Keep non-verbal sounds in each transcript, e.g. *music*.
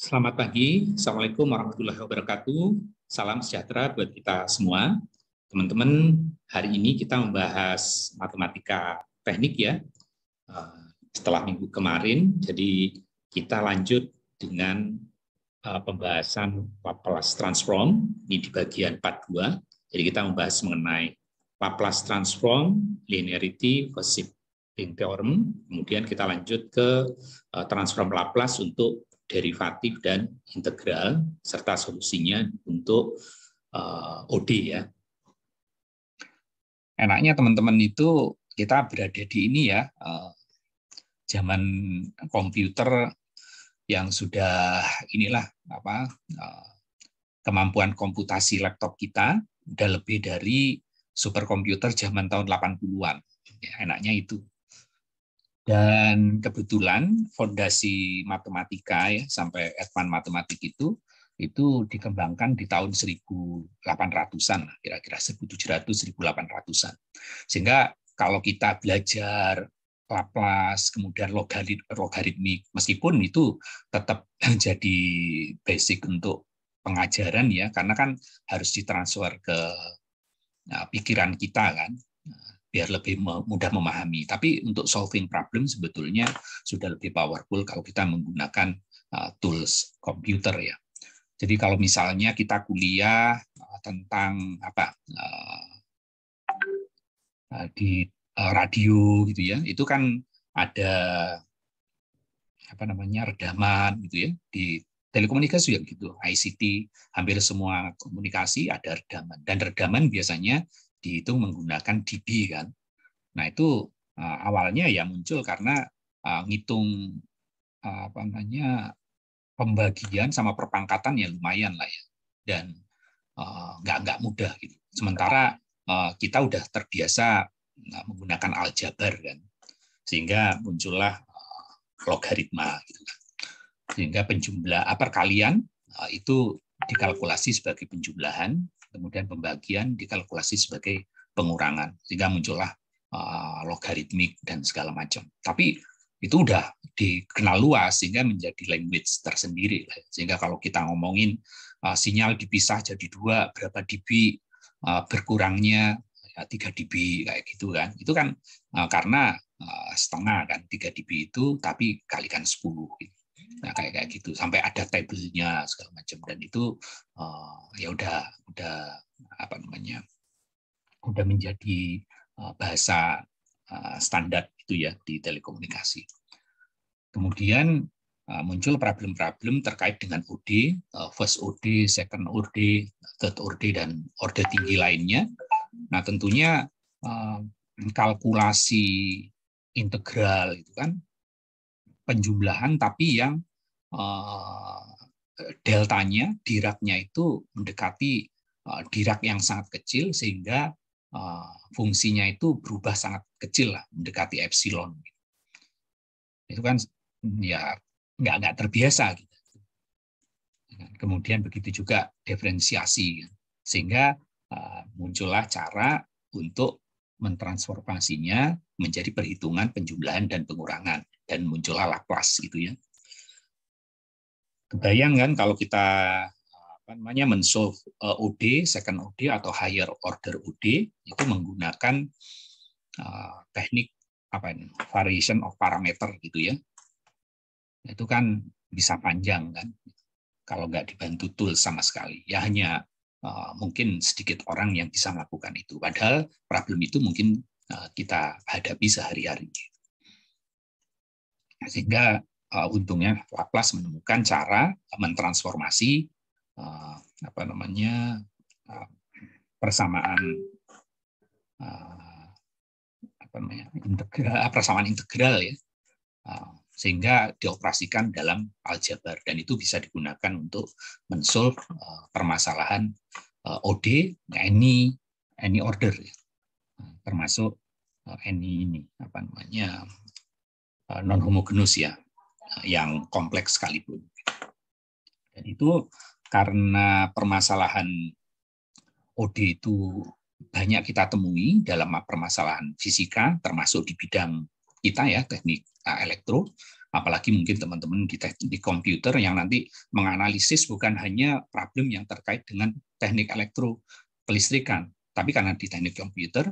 Selamat pagi, Assalamualaikum warahmatullahi wabarakatuh. Salam sejahtera buat kita semua. Teman-teman, hari ini kita membahas matematika teknik ya, eh, setelah minggu kemarin. Jadi kita lanjut dengan eh, pembahasan Laplace Transform, ini di bagian part 2. Jadi kita membahas mengenai Laplace Transform, Linearity, Versip Theorem, kemudian kita lanjut ke eh, Transform Laplace untuk derivatif dan integral serta solusinya untuk uh, eh, OD ya. Enaknya teman-teman itu kita berada di ini ya uh, zaman komputer yang sudah inilah apa uh, kemampuan komputasi laptop kita udah lebih dari superkomputer zaman tahun 80-an. Ya, enaknya itu. Dan kebetulan fondasi matematika ya sampai advan matematik itu itu dikembangkan di tahun 1800-an, kira-kira 1700 1800-an. Sehingga kalau kita belajar Laplace, kemudian logarit, logaritmik, meskipun itu tetap *laughs* jadi basic untuk pengajaran ya, karena kan harus ditransfer ke nah, pikiran kita kan. Nah, biar lebih mudah memahami. Tapi untuk solving problem sebetulnya sudah lebih powerful kalau kita menggunakan uh, tools komputer ya. Jadi kalau misalnya kita kuliah uh, tentang apa uh, di radio gitu ya, itu kan ada apa namanya redaman gitu ya di telekomunikasi juga gitu, ICT hampir semua komunikasi ada redaman dan redaman biasanya dihitung menggunakan DB kan. Nah itu ah, awalnya ya muncul karena uh, ngitung ah, apa namanya pembagian sama perpangkatan ya lumayan lah ya dan uh, nggak nggak mudah gitu. Sementara kita udah terbiasa menggunakan aljabar kan, sehingga muncullah logaritma gitu kan. Sehingga penjumlah apa perkalian itu dikalkulasi sebagai penjumlahan kemudian pembagian dikalkulasi sebagai pengurangan sehingga muncullah eh, logaritmik dan segala macam. Tapi itu udah dikenal luas sehingga menjadi language tersendiri. Ya. Sehingga kalau kita ngomongin eh, sinyal dipisah jadi dua, berapa dB eh, berkurangnya ya tiga dB kayak gitu kan. Itu kan karena setengah kan tiga dB itu tapi kalikan sepuluh gitu Nah kayak kayak gitu sampai ada tabelnya segala macam dan itu uh, ya udah udah apa namanya udah menjadi uh, bahasa uh, standar itu ya di telekomunikasi. Kemudian muncul problem-problem terkait dengan OD, first OD, second OD, third OD dan order tinggi lainnya. Nah tentunya kalkulasi integral itu kan penjumlahan tapi yang uh, deltanya diraknya itu mendekati uh, eh, dirak yang sangat kecil sehingga uh, fungsinya itu berubah sangat kecil lah mendekati epsilon itu kan hmm, ya nggak nggak terbiasa gitu. Nah, kemudian begitu juga diferensiasi sehingga uh, muncullah cara untuk mentransformasinya menjadi perhitungan penjumlahan dan pengurangan dan muncullah Laplace gitu ya. Kebayang kan kalau kita apa namanya mensolve eh, OD, second OD atau higher order OD itu menggunakan eh, teknik apa ini, variation of parameter gitu ya. Itu kan bisa panjang kan kalau nggak dibantu tool sama sekali. Ya hanya eh, mungkin sedikit orang yang bisa melakukan itu. Padahal problem itu mungkin kita hadapi sehari-hari sehingga uh, untungnya Laplace menemukan cara mentransformasi uh, apa namanya uh, persamaan uh, apa namanya integral persamaan integral ya uh, sehingga dioperasikan dalam aljabar dan itu bisa digunakan untuk mensolve uh, permasalahan uh, OD any any order ya. termasuk uh, any ini apa namanya Eh, non homogenus ya eh, yang kompleks sekalipun. Dan itu karena permasalahan OD itu banyak kita temui dalam permasalahan fisika termasuk di bidang kita ya teknik eh, elektro apalagi mungkin teman-teman di di komputer yang nanti menganalisis bukan hanya problem yang terkait dengan teknik elektro kelistrikan tapi karena di teknik komputer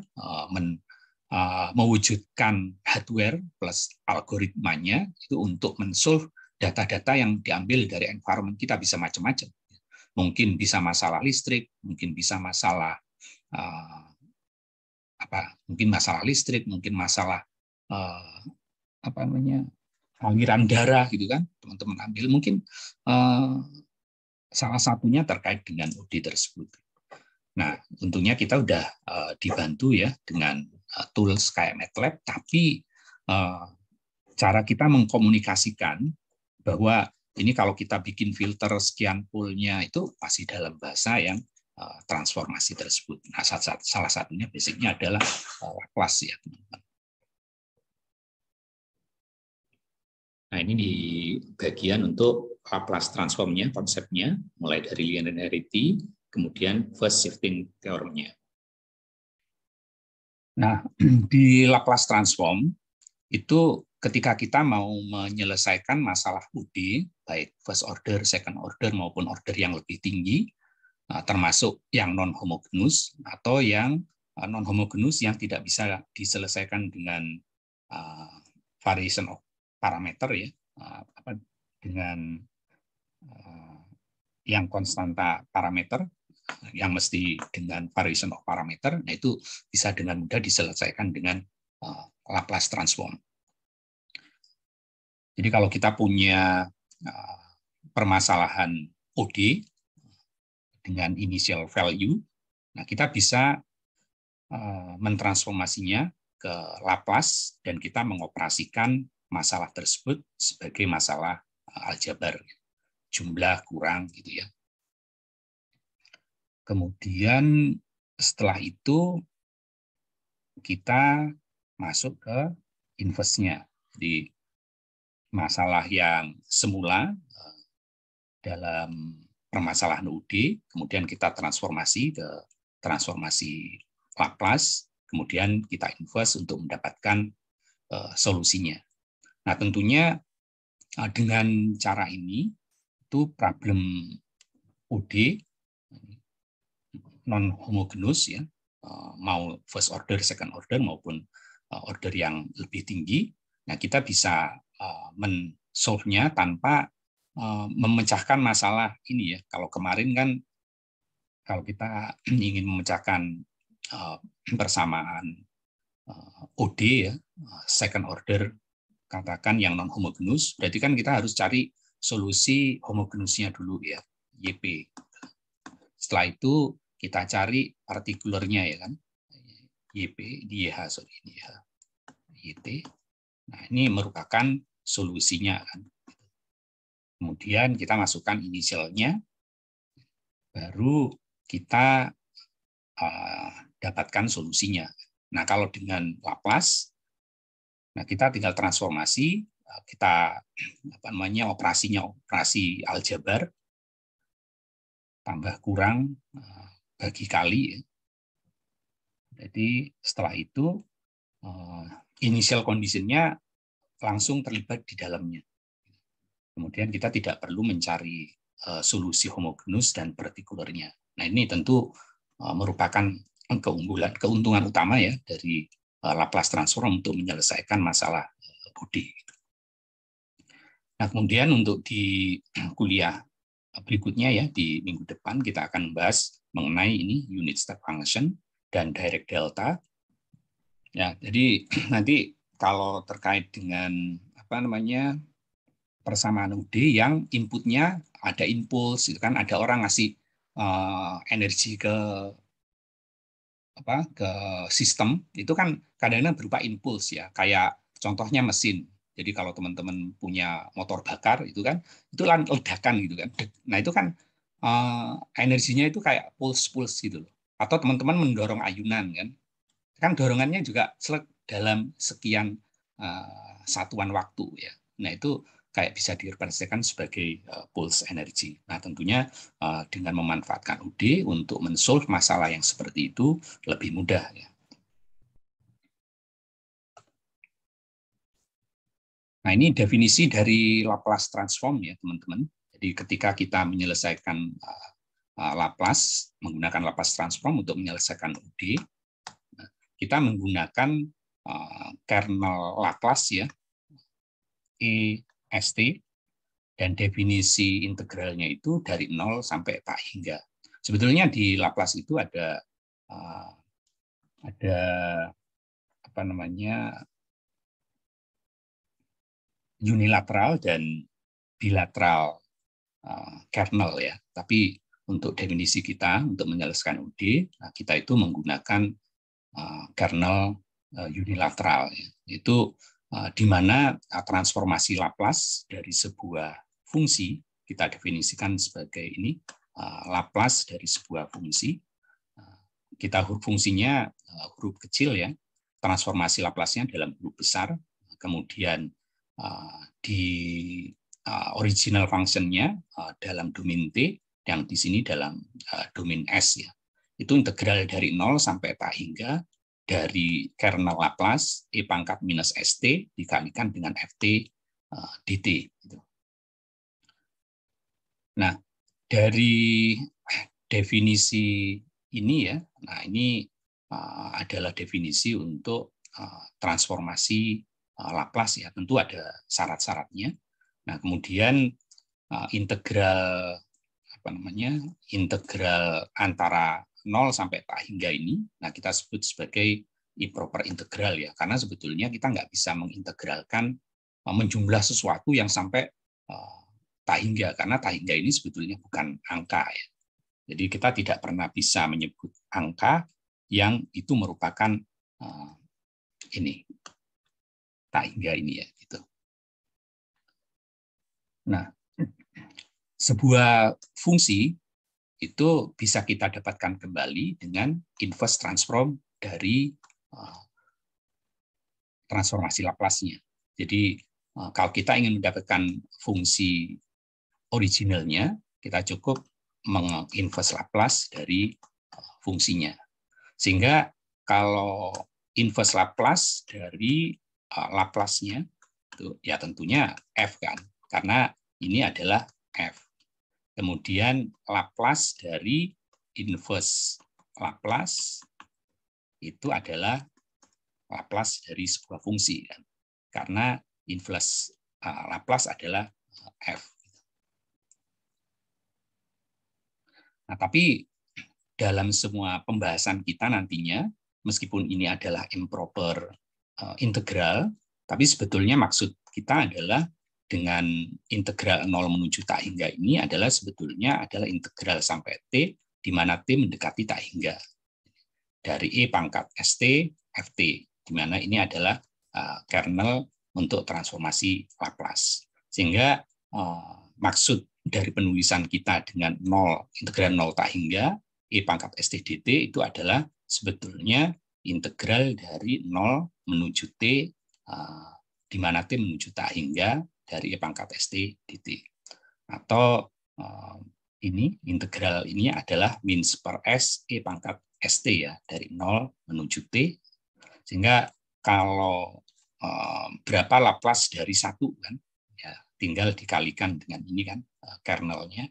uh, mewujudkan hardware plus algoritmanya itu untuk mensolve data-data yang diambil dari environment kita bisa macam-macam. Mungkin bisa masalah listrik, mungkin bisa masalah uh, apa? Mungkin masalah listrik, mungkin masalah uh, apa namanya aliran darah gitu kan teman-teman ambil mungkin uh, salah satunya terkait dengan UD tersebut. Nah untungnya kita udah uh, dibantu ya dengan Uh, tools kayak MATLAB, tapi uh, cara kita mengkomunikasikan bahwa ini kalau kita bikin filter sekian poolnya itu pasti dalam bahasa yang uh, transformasi tersebut. Nah, salah satunya basicnya adalah kelas, ya teman-teman. Nah, ini di bagian untuk Laplace transformnya, konsepnya, mulai dari linearity, kemudian first shifting teoremnya. Nah, *clears throat* di Laplace transform itu ketika kita mau menyelesaikan masalah UD, baik first order, second order, maupun order yang lebih tinggi, nah, termasuk yang non-homogenus atau yang eh, non-homogenus yang tidak bisa diselesaikan dengan uh, variation of parameter ya, eh, dengan uh, yang konstanta parameter, yang mesti dengan variation of parameter, nah itu bisa dengan mudah diselesaikan dengan uh, Laplace transform. Jadi kalau kita punya uh, permasalahan OD dengan initial value, nah kita bisa uh, mentransformasinya ke Laplace dan kita mengoperasikan masalah tersebut sebagai masalah aljabar jumlah kurang gitu ya Kemudian setelah itu kita masuk ke investnya. Jadi masalah yang semula eh, dalam permasalahan UD, kemudian kita transformasi ke transformasi Laplace, kemudian kita invest untuk mendapatkan eh, solusinya. Nah, tentunya eh, dengan cara ini itu problem UD non homogenus ya eh, mau first order, second order maupun eh, order yang lebih tinggi. Nah kita bisa eh, men-solve-nya tanpa memecahkan masalah ini ya. Kalau kemarin kan kalau kita *clears throat* ingin memecahkan persamaan OD ya second order katakan yang non homogenus berarti kan kita harus cari solusi homogenusnya dulu ya YP. Setelah itu kita cari partikulernya ya kan. YP, di YH, sorry, di YT. Nah, ini merupakan solusinya kan. Kemudian kita masukkan inisialnya, baru kita uh, dapatkan solusinya. Nah, kalau dengan Laplace, nah kita tinggal transformasi, eh, kita apa namanya operasinya operasi aljabar, tambah kurang eh, bagi kali. Ya. Jadi setelah itu eh, initial conditionnya langsung terlibat di dalamnya. Kemudian kita tidak perlu mencari eh, solusi homogenus dan partikulernya. Nah ini tentu eh, merupakan keunggulan, keuntungan utama ya dari Laplace transform untuk menyelesaikan masalah bodi. Gitu. Nah kemudian untuk di kuliah berikutnya ya di minggu depan kita akan membahas mengenai ini unit step function dan direct delta. Ya, jadi *clears throat* nanti kalau terkait dengan apa namanya persamaan UD yang inputnya ada impuls, itu kan ada orang ngasih uh, energi ke apa ke sistem itu kan kadang-kadang berupa impuls ya kayak contohnya mesin jadi kalau teman-teman punya motor bakar itu kan itu ledakan gitu kan nah itu kan uh, energinya itu kayak pulse-pulse gitu loh. Atau teman-teman mendorong ayunan kan. Kan dorongannya juga selek dalam sekian uh, satuan waktu ya. Nah, itu kayak bisa direpresentasikan sebagai uh, eh, pulse energy. Nah, tentunya uh, dengan memanfaatkan UD untuk mensolve masalah yang seperti itu lebih mudah ya. Nah, ini definisi dari Laplace transform ya, teman-teman. Jadi ketika kita menyelesaikan eh, eh, Laplace menggunakan Laplace transform untuk menyelesaikan UD, kita menggunakan eh, kernel Laplace ya IST dan definisi integralnya itu dari nol sampai tak hingga. Sebetulnya di Laplace itu ada ada apa namanya unilateral dan bilateral Eh, kernel ya. Tapi untuk definisi kita untuk menyelesaikan UD, nah, kita itu menggunakan eh, kernel eh, unilateral. Ya. Itu di mana transformasi Laplace dari sebuah fungsi kita definisikan sebagai ini Laplace dari sebuah fungsi. Kita huruf fungsinya huruf kecil ya, transformasi Laplace-nya dalam huruf besar, kemudian di Uh, original functionnya uh, dalam domain T, yang di sini dalam uh, domain S. ya Itu integral dari 0 sampai tak hingga dari kernel Laplace E pangkat minus ST dikalikan dengan FT dt. Gitu. Nah, dari definisi ini ya, nah ini adalah definisi untuk transformasi Laplace ya, tentu ada syarat-syaratnya. Nah, kemudian uh, integral apa namanya? integral antara 0 sampai tak hingga ini, nah kita sebut sebagai improper integral ya, karena sebetulnya kita nggak bisa mengintegralkan uh, menjumlah sesuatu yang sampai uh, tak hingga, karena tak hingga ini sebetulnya bukan angka ya. Jadi kita tidak pernah bisa menyebut angka yang itu merupakan uh, ini tak hingga ini ya gitu. Nah, sebuah fungsi itu bisa kita dapatkan kembali dengan inverse transform dari eh, transformasi Laplace-nya. Jadi eh, kalau kita ingin mendapatkan fungsi originalnya, kita cukup menginverse Laplace dari uh, fungsinya. Sehingga kalau inverse Laplace dari uh, Laplace-nya, ya tentunya F kan, karena ini adalah f. Kemudian Laplace dari inverse Laplace itu adalah Laplace dari sebuah fungsi. Kan? Karena inverse Laplace adalah f. Nah, tapi dalam semua pembahasan kita nantinya, meskipun ini adalah improper e, integral, tapi sebetulnya maksud kita adalah dengan integral 0 menuju tak hingga ini adalah sebetulnya adalah integral sampai T, di mana T mendekati tak hingga. Dari E pangkat ST, FT, di mana ini adalah eh, kernel untuk transformasi Laplace. Sehingga eh, maksud dari penulisan kita dengan 0, integral 0 tak hingga, E pangkat ST dt itu adalah sebetulnya integral dari 0 menuju T, eh, di mana T menuju tak hingga, dari pangkat ST dt. Atau eh, ini integral ini adalah min per S e pangkat ST ya dari 0 menuju T sehingga kalau eh, berapa Laplace dari satu kan ya tinggal dikalikan dengan ini kan kernelnya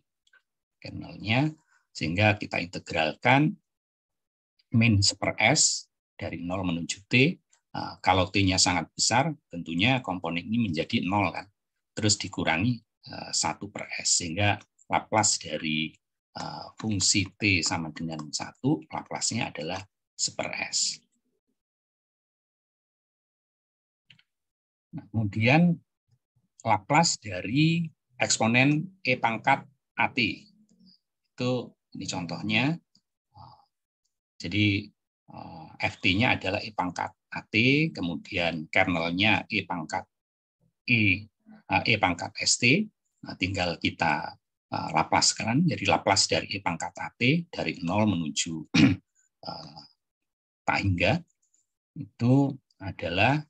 kernelnya sehingga kita integralkan min per S dari 0 menuju T nah, kalau T-nya sangat besar tentunya komponen ini menjadi 0 kan terus dikurangi eh, satu per S. Sehingga Laplace dari eh, fungsi T sama dengan satu Laplace-nya adalah seper S. Nah, kemudian Laplace dari eksponen E pangkat AT. Itu ini contohnya. Jadi eh, FT-nya adalah E pangkat AT, kemudian kernelnya E pangkat E E eh, pangkat ST. Eh, tinggal kita eh, lapaskan, jadi laplas dari E pangkat AT dari 0 menuju tak *clears throat* hingga itu adalah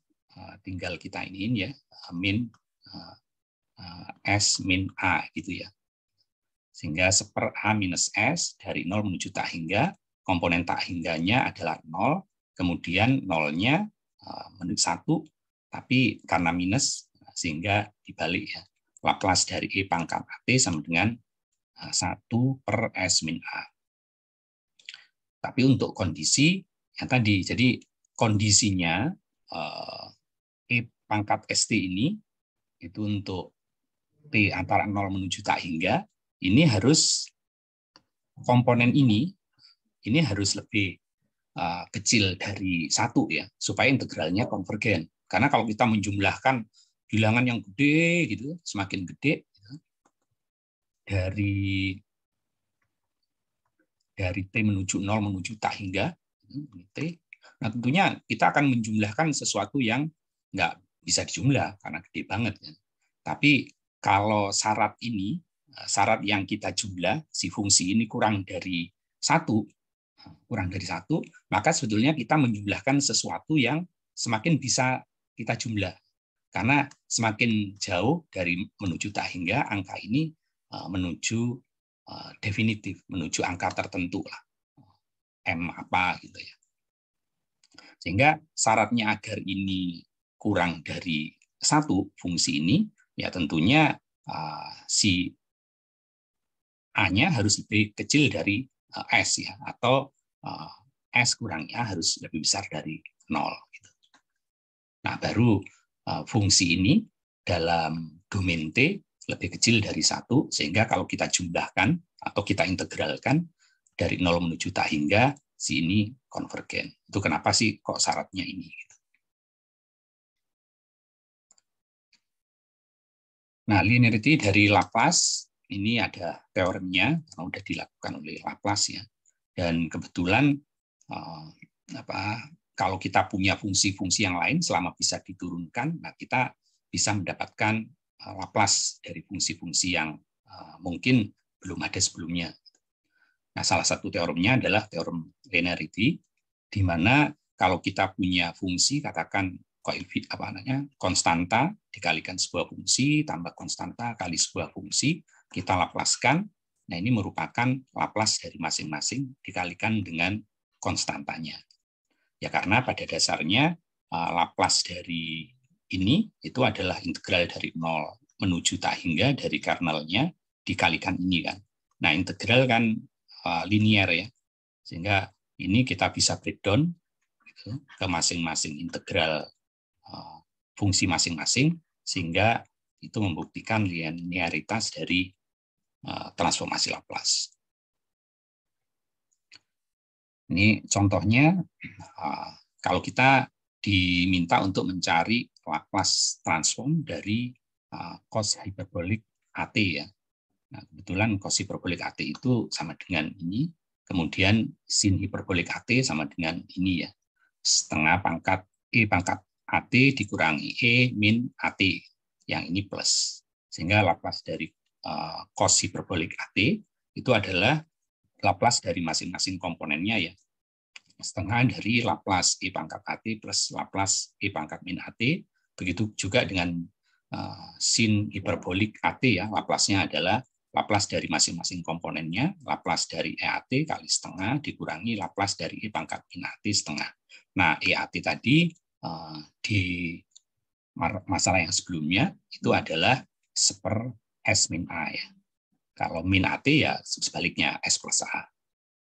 tinggal kita ini ya, min S min A gitu ya. Sehingga seper A minus S dari 0 menuju tak hingga, komponen tak hingganya adalah 0, kemudian nolnya menit satu tapi karena minus sehingga dibalik ya. Laplace dari E pangkat AT sama dengan 1 e, per S min A. Tapi untuk kondisi, yang tadi, jadi kondisinya E, e pangkat ST ini, itu untuk T antara nol menuju tak hingga, ini harus komponen ini, ini harus lebih e, kecil dari satu ya supaya integralnya konvergen karena kalau kita menjumlahkan bilangan yang gede gitu, semakin gede gitu. dari dari t menuju nol menuju tak hingga gitu, t. Nah tentunya kita akan menjumlahkan sesuatu yang nggak bisa dijumlah karena gede banget. kan Tapi kalau syarat ini, eh, syarat yang kita jumlah, si fungsi ini kurang dari satu, kurang dari satu, maka sebetulnya kita menjumlahkan sesuatu yang semakin bisa kita jumlah. Karena semakin jauh dari menuju tak hingga, angka ini eh, menuju eh, definitif, menuju angka tertentu lah. M apa gitu ya. Sehingga syaratnya agar ini kurang dari satu fungsi ini, ya tentunya eh, si A-nya harus lebih kecil dari S ya, atau S kurangnya harus lebih besar dari nol. Gitu. Nah, baru Eh, fungsi ini dalam domain T lebih kecil dari satu sehingga kalau kita jumlahkan atau kita integralkan dari nol menuju tak hingga sini konvergen. Itu kenapa sih kok syaratnya ini? Nah, linearity dari Laplace ini ada teorinya karena sudah dilakukan oleh Laplace ya. Dan kebetulan eh, apa kalau kita punya fungsi-fungsi yang lain selama bisa diturunkan, nah kita bisa mendapatkan uh, Laplace dari fungsi-fungsi yang uh, mungkin belum ada sebelumnya. Nah, salah satu teoremnya adalah teorem linearity, di mana kalau kita punya fungsi, katakan apa namanya, konstanta dikalikan sebuah fungsi, tambah konstanta kali sebuah fungsi, kita laplaskan. Nah, ini merupakan laplas dari masing-masing dikalikan dengan konstantanya. Ya karena pada dasarnya uh, Laplace dari ini itu adalah integral dari nol menuju tak hingga dari kernelnya dikalikan ini kan. Nah integral kan uh, eh, linear ya, sehingga ini kita bisa breakdown gitu, ke masing-masing integral uh, fungsi masing-masing sehingga itu membuktikan linearitas dari uh, transformasi Laplace. Ini contohnya eh, kalau kita diminta untuk mencari Laplace transform dari eh, cos hiperbolik AT ya. Nah, kebetulan cos hiperbolik AT itu sama dengan ini, kemudian sin hiperbolik AT sama dengan ini ya. Setengah pangkat E pangkat AT dikurangi E min AT yang ini plus. Sehingga Laplace dari eh, cos hiperbolik AT itu adalah Laplace dari masing-masing komponennya ya. Setengah dari Laplace E pangkat AT plus Laplace E pangkat min AT. Begitu juga dengan eh, sin hiperbolik AT ya. Laplace-nya adalah Laplace dari masing-masing komponennya, Laplace dari e EAT kali setengah dikurangi Laplace dari E pangkat min AT setengah. Nah, e EAT tadi eh, di masalah yang sebelumnya itu adalah seper S min A ya. Kalau min AT ya sebaliknya S plus A.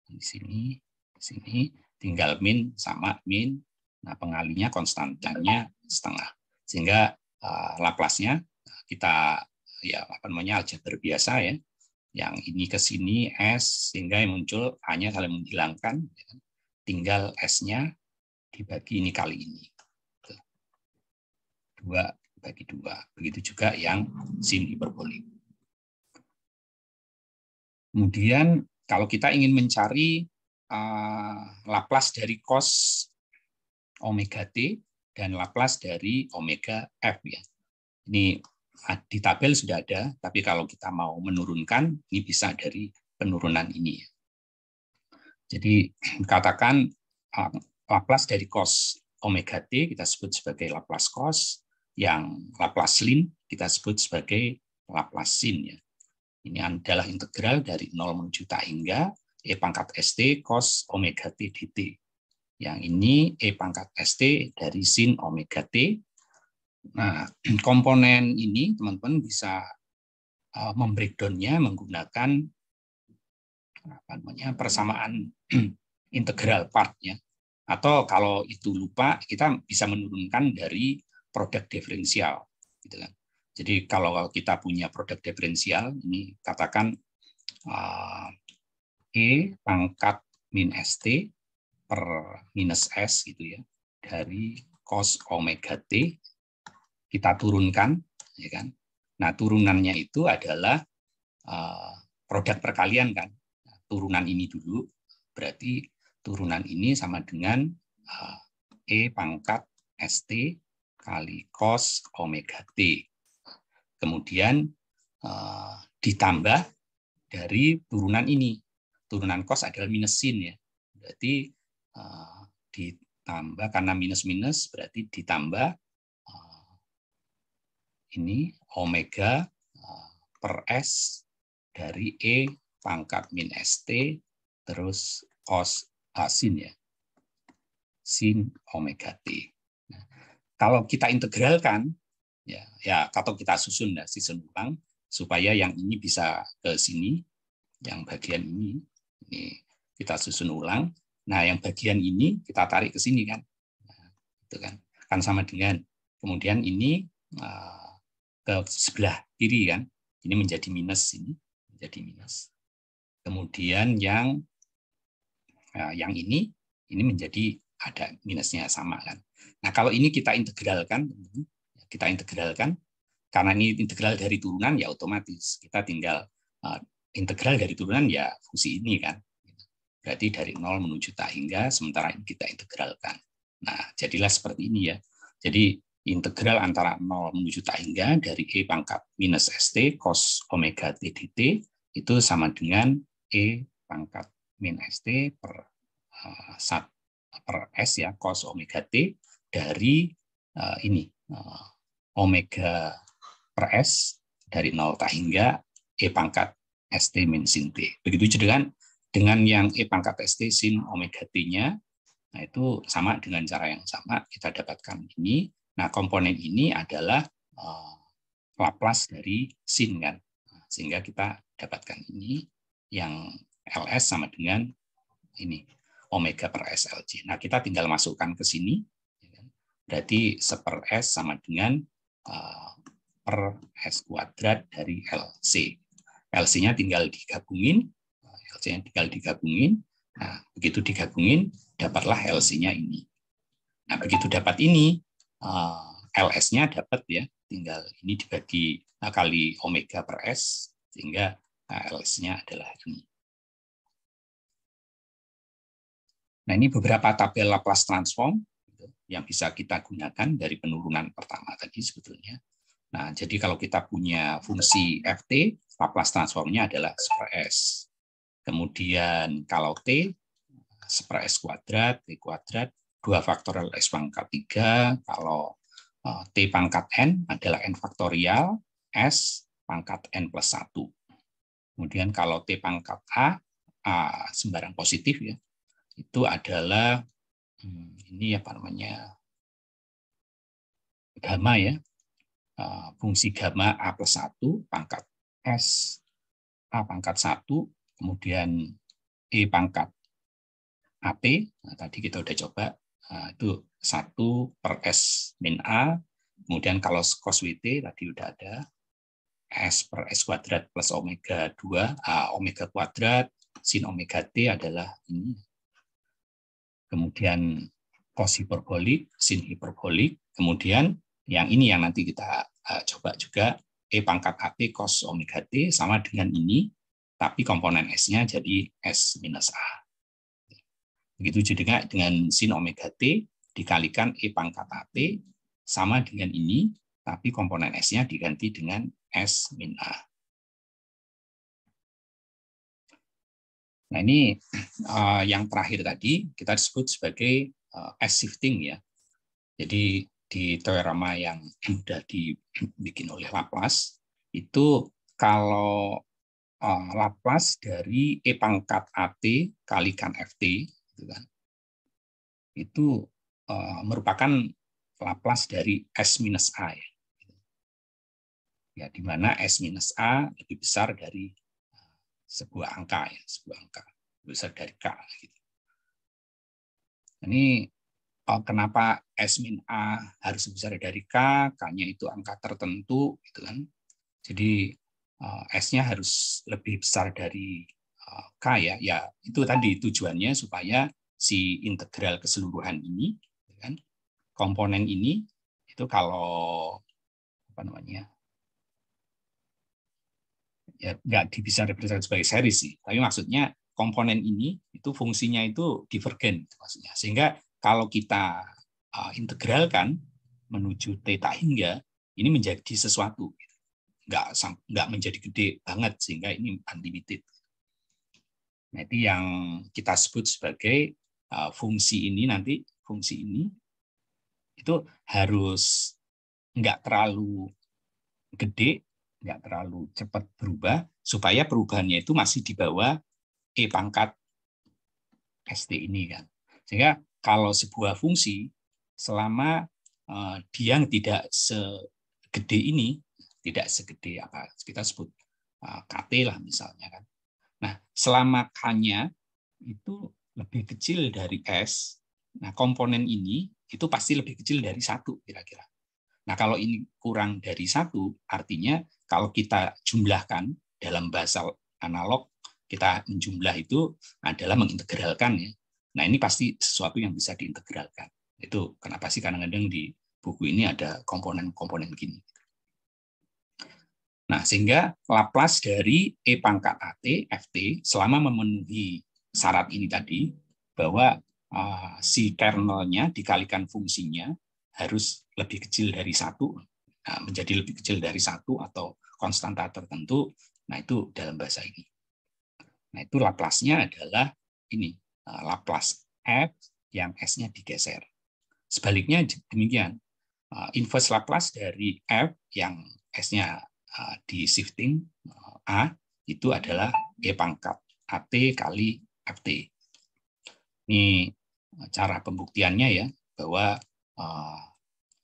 Di sini, di sini tinggal min sama min. Nah, pengalinya konstantanya setengah. Sehingga uh, eh, laplace kita ya apa namanya aljabar biasa ya. Yang ini ke sini S sehingga yang muncul hanya kalau menghilangkan ya, tinggal S-nya dibagi ini kali ini. Dua bagi dua. Begitu juga yang sin hiperbolik. Kemudian kalau kita ingin mencari uh, Laplace dari cos omega t dan Laplace dari omega f ya. Ini ah, di tabel sudah ada, tapi kalau kita mau menurunkan ini bisa dari penurunan ini ya. Jadi *clears throat* katakan ah, Laplace dari cos omega t kita sebut sebagai Laplace cos, yang Laplace lin kita sebut sebagai Laplace sin ya. Ini adalah integral dari 0 menuju tak hingga E pangkat ST cos omega T dt. Yang ini E pangkat ST dari sin omega T. Nah, *clears throat* komponen ini teman-teman bisa e, membreakdownnya menggunakan apa namanya persamaan *clears throat* integral partnya atau kalau itu lupa kita bisa menurunkan dari produk diferensial gitu kan jadi kalau kita punya produk diferensial, ini katakan uh, E pangkat min ST per minus S gitu ya, dari cos omega T, kita turunkan, ya kan? Nah, turunannya itu adalah uh, produk perkalian kan. Nah, turunan ini dulu, berarti turunan ini sama dengan uh, E pangkat ST kali cos omega T Kemudian uh, ditambah dari turunan ini. Turunan kos adalah minus sin ya. Berarti uh, ditambah karena minus-minus berarti ditambah uh, ini omega uh, per S dari E pangkat min ST terus cos ah, sin ya. Sin omega T. Nah, kalau kita integralkan ya ya atau kita susun ya season ulang supaya yang ini bisa ke sini yang bagian ini ini kita susun ulang nah yang bagian ini kita tarik ke sini kan nah, itu kan akan sama dengan kemudian ini eh, ke sebelah kiri kan ini menjadi minus ini menjadi minus kemudian yang eh, yang ini ini menjadi ada minusnya sama kan nah kalau ini kita integralkan kita integralkan. Karena ini integral dari turunan, ya otomatis kita tinggal uh, integral dari turunan ya fungsi ini kan. Berarti dari nol menuju tak hingga, sementara ini kita integralkan. Nah, jadilah seperti ini ya. Jadi integral antara nol menuju tak hingga dari E pangkat minus ST cos omega T dt itu sama dengan E pangkat minus ST per, uh, per S ya cos omega T dari uh, ini uh, omega per S dari 0 tak hingga E pangkat ST min sin T. Begitu juga dengan, dengan yang E pangkat ST sin omega T-nya, nah itu sama dengan cara yang sama, kita dapatkan ini. Nah, komponen ini adalah uh, Laplace dari sin, kan? Nah, sehingga kita dapatkan ini, yang LS sama dengan ini, omega per s lg. Nah, kita tinggal masukkan ke sini. Ya kan? Berarti seper S sama dengan per S kuadrat dari LC. LC-nya tinggal digabungin, LC-nya tinggal digabungin. Nah, begitu digabungin, dapatlah LC-nya ini. Nah, begitu dapat ini, eh, LS-nya dapat ya, tinggal ini dibagi eh, kali omega per S, sehingga eh, LS-nya adalah ini. Nah, ini beberapa tabel Laplace transform yang bisa kita gunakan dari penurunan pertama tadi sebetulnya. Nah, jadi kalau kita punya fungsi FT, Laplace transformnya adalah super S. Kemudian kalau T, super S kuadrat, T kuadrat, 2 faktorial S pangkat 3, kalau eh, T pangkat N adalah N faktorial, S pangkat N plus 1. Kemudian kalau T pangkat A, A sembarang positif ya, itu adalah Hmm, ini apa namanya gamma ya ah, fungsi gamma a plus satu pangkat s a pangkat satu kemudian e pangkat ap nah, tadi kita udah coba ah, itu satu per s min a kemudian kalau cos wt tadi udah ada S per S kuadrat plus omega 2, A ah, omega kuadrat, sin omega T adalah ini kemudian cos hiperbolik, sin hiperbolik, kemudian yang ini yang nanti kita uh, coba juga E pangkat AT cos omega T sama dengan ini, tapi komponen S-nya jadi S minus A. Begitu juga dengan sin omega T dikalikan E pangkat AT sama dengan ini, tapi komponen S-nya diganti dengan S min A. Nah ini eh, yang terakhir tadi kita sebut sebagai uh, eh, S-shifting ya. Jadi di teorema yang sudah dibikin oleh Laplace itu kalau uh, Laplace dari E pangkat AT kalikan FT gitu kan, itu merupakan Laplace dari S minus A ya. Ya, di mana S minus A lebih besar dari sebuah angka ya, sebuah angka besar dari k. Gitu. Ini oh, kenapa s min a harus besar dari k, k-nya itu angka tertentu, gitu kan? Jadi uh, s-nya harus lebih besar dari uh, k ya. Ya itu tadi tujuannya supaya si integral keseluruhan ini, gitu kan? komponen ini itu kalau apa namanya ya nggak bisa dipresentasikan sebagai series sih. Tapi maksudnya komponen ini itu fungsinya itu divergen gitu maksudnya. Sehingga kalau kita uh, integralkan menuju theta hingga ini menjadi sesuatu gitu. nggak nggak menjadi gede banget sehingga ini unlimited. Nah, itu yang kita sebut sebagai uh, fungsi ini nanti fungsi ini itu harus nggak terlalu gede nggak terlalu cepat berubah supaya perubahannya itu masih di bawah e pangkat st ini kan sehingga kalau sebuah fungsi selama uh, dia tidak segede ini tidak segede apa kita sebut uh, eh, kt lah misalnya kan nah selama k-nya itu lebih kecil dari s nah komponen ini itu pasti lebih kecil dari satu kira-kira Nah, kalau ini kurang dari satu, artinya kalau kita jumlahkan dalam bahasa analog kita menjumlah itu adalah mengintegralkan ya. Nah ini pasti sesuatu yang bisa diintegralkan. Itu kenapa sih kadang-kadang di buku ini ada komponen-komponen gini. Nah sehingga Laplace dari E pangkat AT, FT selama memenuhi syarat ini tadi bahwa uh, si kernelnya dikalikan fungsinya harus lebih kecil dari satu Nah, menjadi lebih kecil dari satu atau konstanta tertentu, nah itu dalam bahasa ini. Nah itu Laplace-nya adalah ini, eh, Laplace F yang S-nya digeser. Sebaliknya demikian, eh, inverse Laplace dari F yang S-nya eh, di shifting A itu adalah G e pangkat AT kali FT. Ini cara pembuktiannya ya, bahwa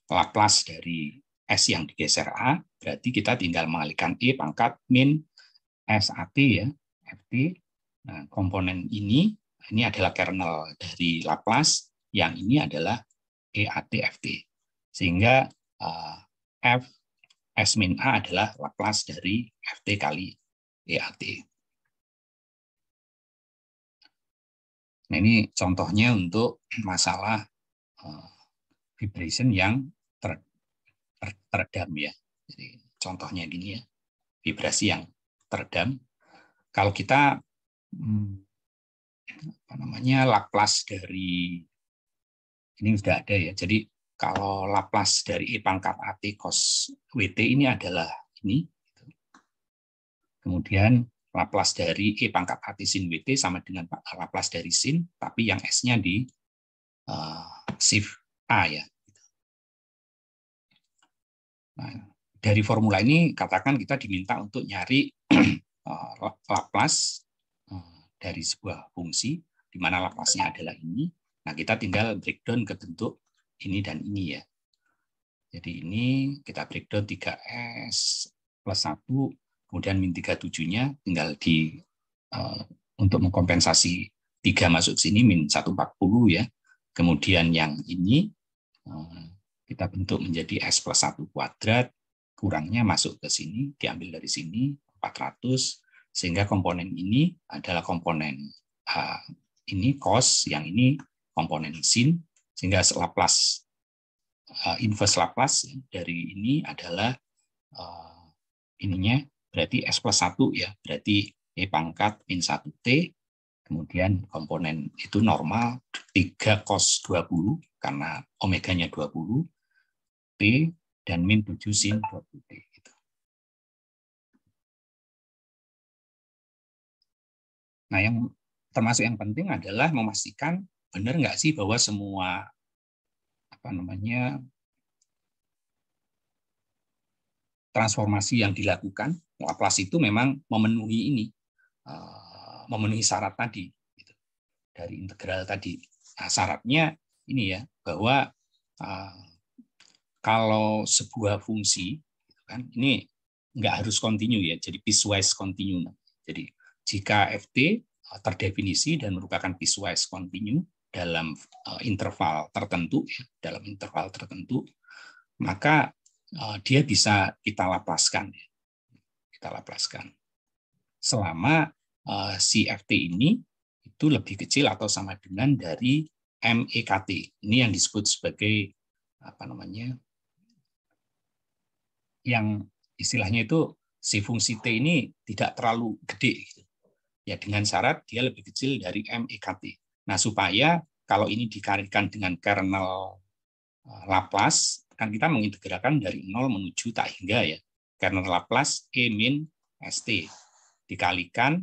Laplace dari S yang digeser A, berarti kita tinggal mengalihkan E pangkat min SAT ya, FT. Nah, komponen ini, ini adalah kernel dari Laplace, yang ini adalah EAT FT. Sehingga eh, F S min A adalah Laplace dari FT kali EAT. Nah, ini contohnya untuk masalah eh, vibration yang ter, teredam ya. Jadi contohnya gini ya, vibrasi yang teredam. Kalau kita hmm, apa namanya Laplace dari ini sudah ada ya. Jadi kalau Laplace dari e pangkat AT cos WT ini adalah ini. Kemudian Laplace dari E pangkat AT sin WT sama dengan Laplace dari sin, tapi yang S-nya di uh, shift A ya. Nah, dari formula ini katakan kita diminta untuk nyari *clears throat* eh, Laplace eh, dari sebuah fungsi di mana Laplace-nya adalah ini. Nah, kita tinggal breakdown ke bentuk ini dan ini ya. Jadi ini kita breakdown 3S plus 1, kemudian min 37-nya tinggal di uh, untuk mengkompensasi 3 masuk sini min 140 ya. Kemudian yang ini kita bentuk menjadi S plus 1 kuadrat, kurangnya masuk ke sini, diambil dari sini, 400, sehingga komponen ini adalah komponen uh, ini cos, yang ini komponen sin, sehingga Laplace, uh, inverse Laplace dari ini adalah uh, ininya berarti S plus 1 ya, berarti E pangkat min 1T Kemudian komponen itu normal 3 cos 20 karena omeganya 20 P dan min 7 sin 20 T. Gitu. Nah, yang termasuk yang penting adalah memastikan benar nggak sih bahwa semua apa namanya transformasi yang dilakukan Laplace itu memang memenuhi ini eh, memenuhi syarat tadi gitu, dari integral tadi. Nah, syaratnya ini ya bahwa uh, kalau sebuah fungsi gitu kan ini nggak harus kontinu ya, jadi piecewise continuum. Jadi jika ft ah, terdefinisi dan merupakan piecewise continuum dalam uh, interval tertentu, ya, dalam interval tertentu, maka uh, dia bisa kita lapaskan, ya. kita lapaskan selama CFT eh, ini itu lebih kecil atau sama dengan dari MEKT. Ini yang disebut sebagai apa namanya? yang istilahnya itu si fungsi T ini tidak terlalu gede gitu. Ya dengan syarat dia lebih kecil dari MEKT. Nah, supaya kalau ini dikarikan dengan kernel eh, Laplace, kan kita mengintegrasikan dari 0 menuju tak hingga ya. Kernel Laplace E min ST dikalikan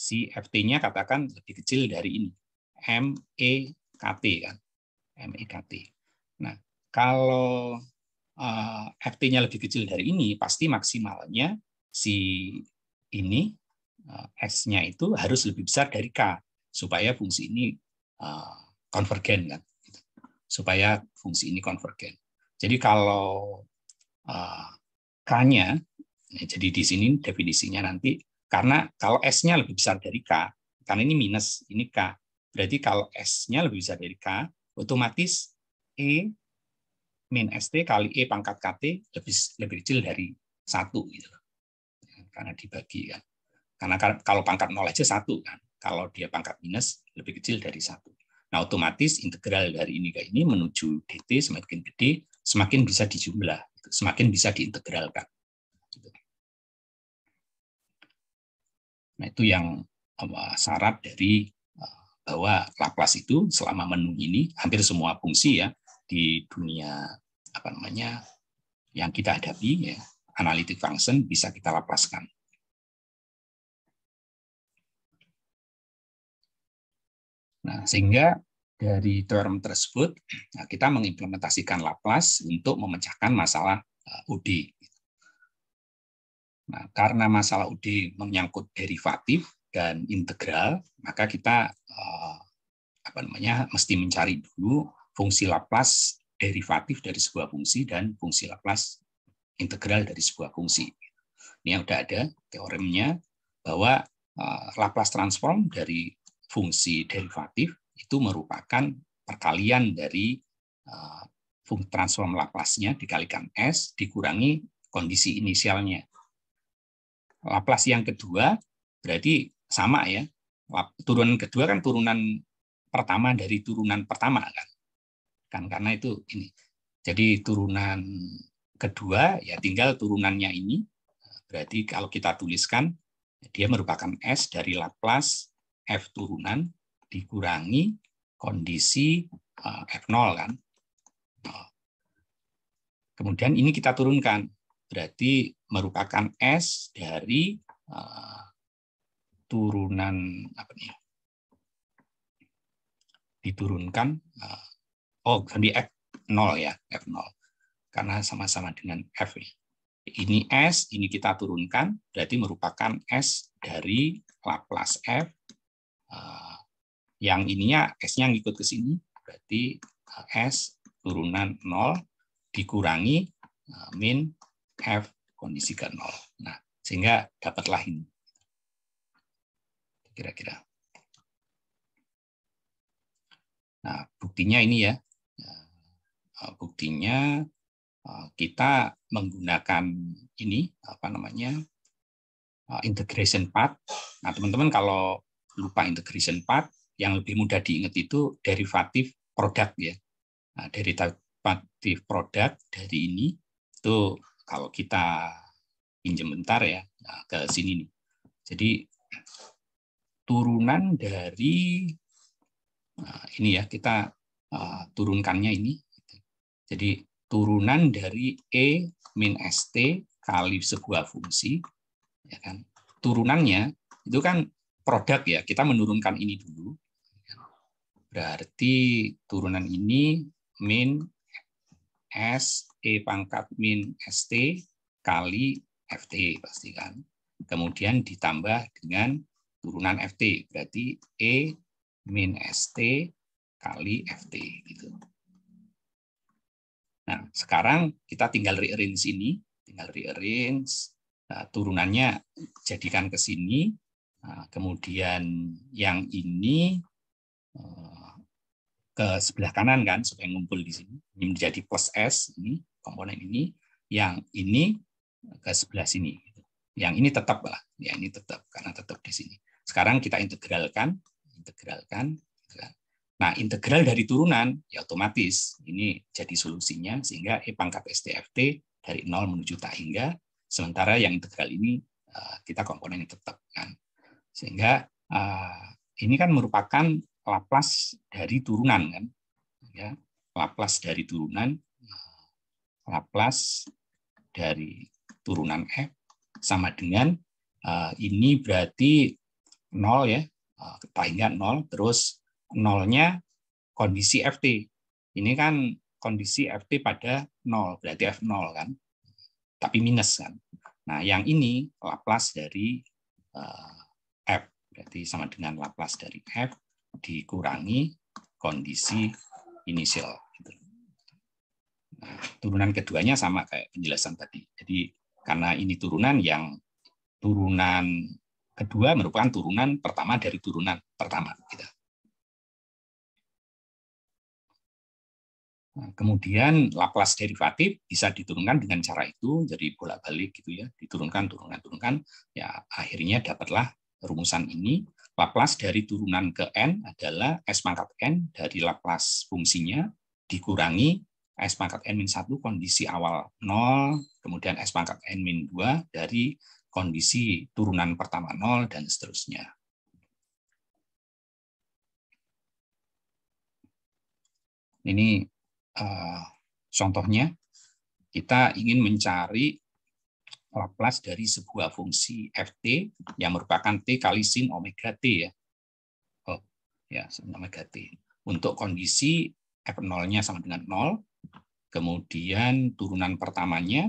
si FT-nya katakan lebih kecil dari ini. MEKT kan. MEKT. Nah, kalau uh, eh, FT-nya lebih kecil dari ini, pasti maksimalnya si ini uh, S-nya itu harus lebih besar dari K supaya fungsi ini uh, konvergen kan. Supaya fungsi ini konvergen. Jadi kalau uh, K-nya, ya jadi di sini definisinya nanti karena kalau S-nya lebih besar dari K, karena ini minus, ini K. Berarti kalau S-nya lebih besar dari K, otomatis E min ST kali E pangkat KT lebih, lebih kecil dari satu gitu Karena dibagi kan. Karena kalau pangkat nol aja satu kan. Kalau dia pangkat minus lebih kecil dari satu. Nah, otomatis integral dari ini ke ini menuju dt semakin gede, semakin bisa dijumlah, gitu. semakin bisa diintegralkan. Nah, itu yang syarat dari eh, bahwa Laplace itu selama menu ini hampir semua fungsi ya di dunia apa namanya yang kita hadapi ya analitik function bisa kita laplaskan. Nah, sehingga dari term tersebut, nah, kita mengimplementasikan Laplace untuk memecahkan masalah UD. Eh, Nah, karena masalah UD menyangkut derivatif dan integral, maka kita eh, apa namanya mesti mencari dulu fungsi Laplace derivatif dari sebuah fungsi dan fungsi Laplace integral dari sebuah fungsi. Ini yang sudah ada teoremnya bahwa eh, Laplace transform dari fungsi derivatif itu merupakan perkalian dari eh, transform Laplace-nya dikalikan S dikurangi kondisi inisialnya Laplace yang kedua berarti sama ya. Turunan kedua kan turunan pertama dari turunan pertama kan. Kan karena itu ini. Jadi turunan kedua ya tinggal turunannya ini. Berarti kalau kita tuliskan dia merupakan S dari Laplace F turunan dikurangi kondisi eh, F0 kan. Kemudian ini kita turunkan berarti merupakan S dari uh, turunan apa nih? Diturunkan uh, oh ganti F0 ya, F0. Karena sama-sama dengan F ya. Ini S, ini kita turunkan, berarti merupakan S dari Laplace F. Uh, yang ininya S-nya ngikut ke sini, berarti S turunan 0 dikurangi min have kondisi ke nol. Nah, sehingga dapatlah ini. Kira-kira. Nah, buktinya ini ya. Nah, eh, buktinya eh, kita menggunakan ini, apa namanya, eh, integration part. Nah, teman-teman kalau lupa integration part, yang lebih mudah diingat itu derivatif produk ya. Nah, derivatif produk dari ini itu kalau kita pinjam bentar ya nah, ke sini nih. Jadi turunan dari nah, ini ya kita uh, turunkannya ini. Jadi turunan dari e min st kali sebuah fungsi, ya kan? Turunannya itu kan produk ya. Kita menurunkan ini dulu. Berarti turunan ini min s E pangkat min ST kali FT pastikan Kemudian ditambah dengan turunan FT, berarti E min ST kali FT gitu. Nah, sekarang kita tinggal rearrange ini, tinggal rearrange nah, turunannya jadikan ke sini. Nah, kemudian yang ini eh, ke sebelah kanan kan supaya ngumpul di sini. Ini menjadi pos S ini komponen ini, yang ini ke sebelah sini. Gitu. Yang ini tetap lah, yang ini tetap karena tetap di sini. Sekarang kita integralkan, integralkan. Nah, integral dari turunan ya otomatis ini jadi solusinya sehingga E pangkat STFT dari 0 menuju tak hingga sementara yang integral ini eh, kita komponennya tetap kan. Sehingga eh, ini kan merupakan Laplace dari turunan kan. Ya, Laplace dari turunan Laplace dari turunan F sama dengan uh, ini berarti nol ya, uh, eh, ingat nol terus nolnya kondisi FT. Ini kan kondisi FT pada nol berarti f nol kan, tapi minus kan. Nah yang ini Laplace dari uh, F, berarti sama dengan Laplace dari F dikurangi kondisi inisial turunan keduanya sama kayak penjelasan tadi. Jadi karena ini turunan yang turunan kedua merupakan turunan pertama dari turunan pertama kita. Gitu. Nah, kemudian Laplace derivatif bisa diturunkan dengan cara itu, jadi bolak-balik gitu ya, diturunkan, turunkan, turunkan, ya akhirnya dapatlah rumusan ini. Laplace dari turunan ke n adalah s pangkat n dari Laplace fungsinya dikurangi S pangkat N-1 kondisi awal 0, kemudian S pangkat N-2 dari kondisi turunan pertama 0, dan seterusnya. Ini uh, contohnya, kita ingin mencari Laplace dari sebuah fungsi ft yang merupakan t kali sin omega t ya. Oh, ya sin omega t. Untuk kondisi f0-nya sama dengan 0, Kemudian turunan pertamanya,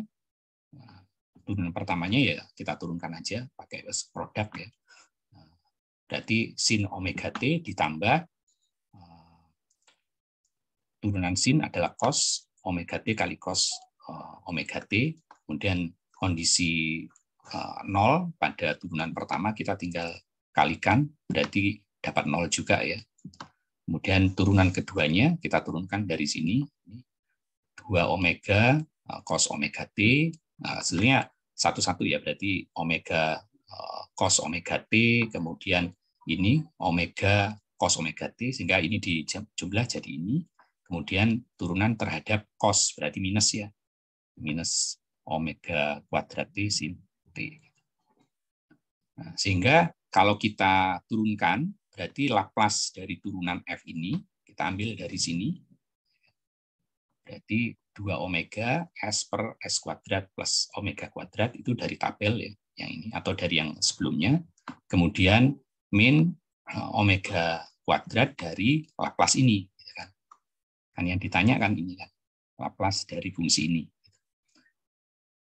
nah, turunan pertamanya ya kita turunkan aja pakai produk ya. Nah, berarti sin omega t ditambah eh, turunan sin adalah cos omega t kali cos eh, omega t. Kemudian kondisi eh, nol pada turunan pertama kita tinggal kalikan, berarti dapat nol juga ya. Kemudian turunan keduanya kita turunkan dari sini, 2 omega uh, cos omega t. Nah, hasilnya satu-satu ya, berarti omega uh, cos omega t, kemudian ini omega cos omega t, sehingga ini di jumlah jadi ini. Kemudian turunan terhadap cos, berarti minus ya. Minus omega kuadrat t sin t. Nah, sehingga kalau kita turunkan, berarti Laplace dari turunan F ini, kita ambil dari sini, Berarti 2 omega S per S kuadrat plus omega kuadrat itu dari tabel ya, yang ini atau dari yang sebelumnya. Kemudian min eh, omega kuadrat dari Laplace ini. Gitu kan. kan yang ditanyakan ini kan, Laplace dari fungsi ini.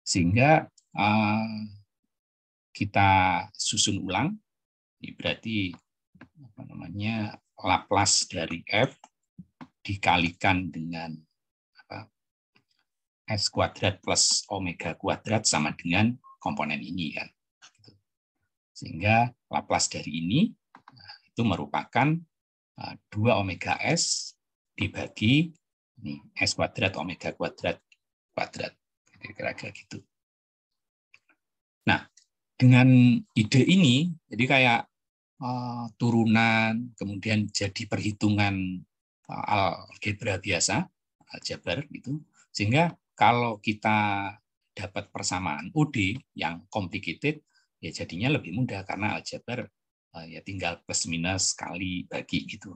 Sehingga eh, kita susun ulang, ini berarti apa namanya Laplace dari F dikalikan dengan S kuadrat plus omega kuadrat sama dengan komponen ini kan. Sehingga Laplace dari ini nah, itu merupakan 2 eh, omega S dibagi ini, S kuadrat omega kuadrat kuadrat. Kira-kira gitu. Nah, dengan ide ini, jadi kayak uh, turunan, kemudian jadi perhitungan uh, algebra biasa, aljabar gitu, sehingga kalau kita dapat persamaan UD yang complicated, ya jadinya lebih mudah karena aljabar eh, ya tinggal plus minus kali bagi gitu.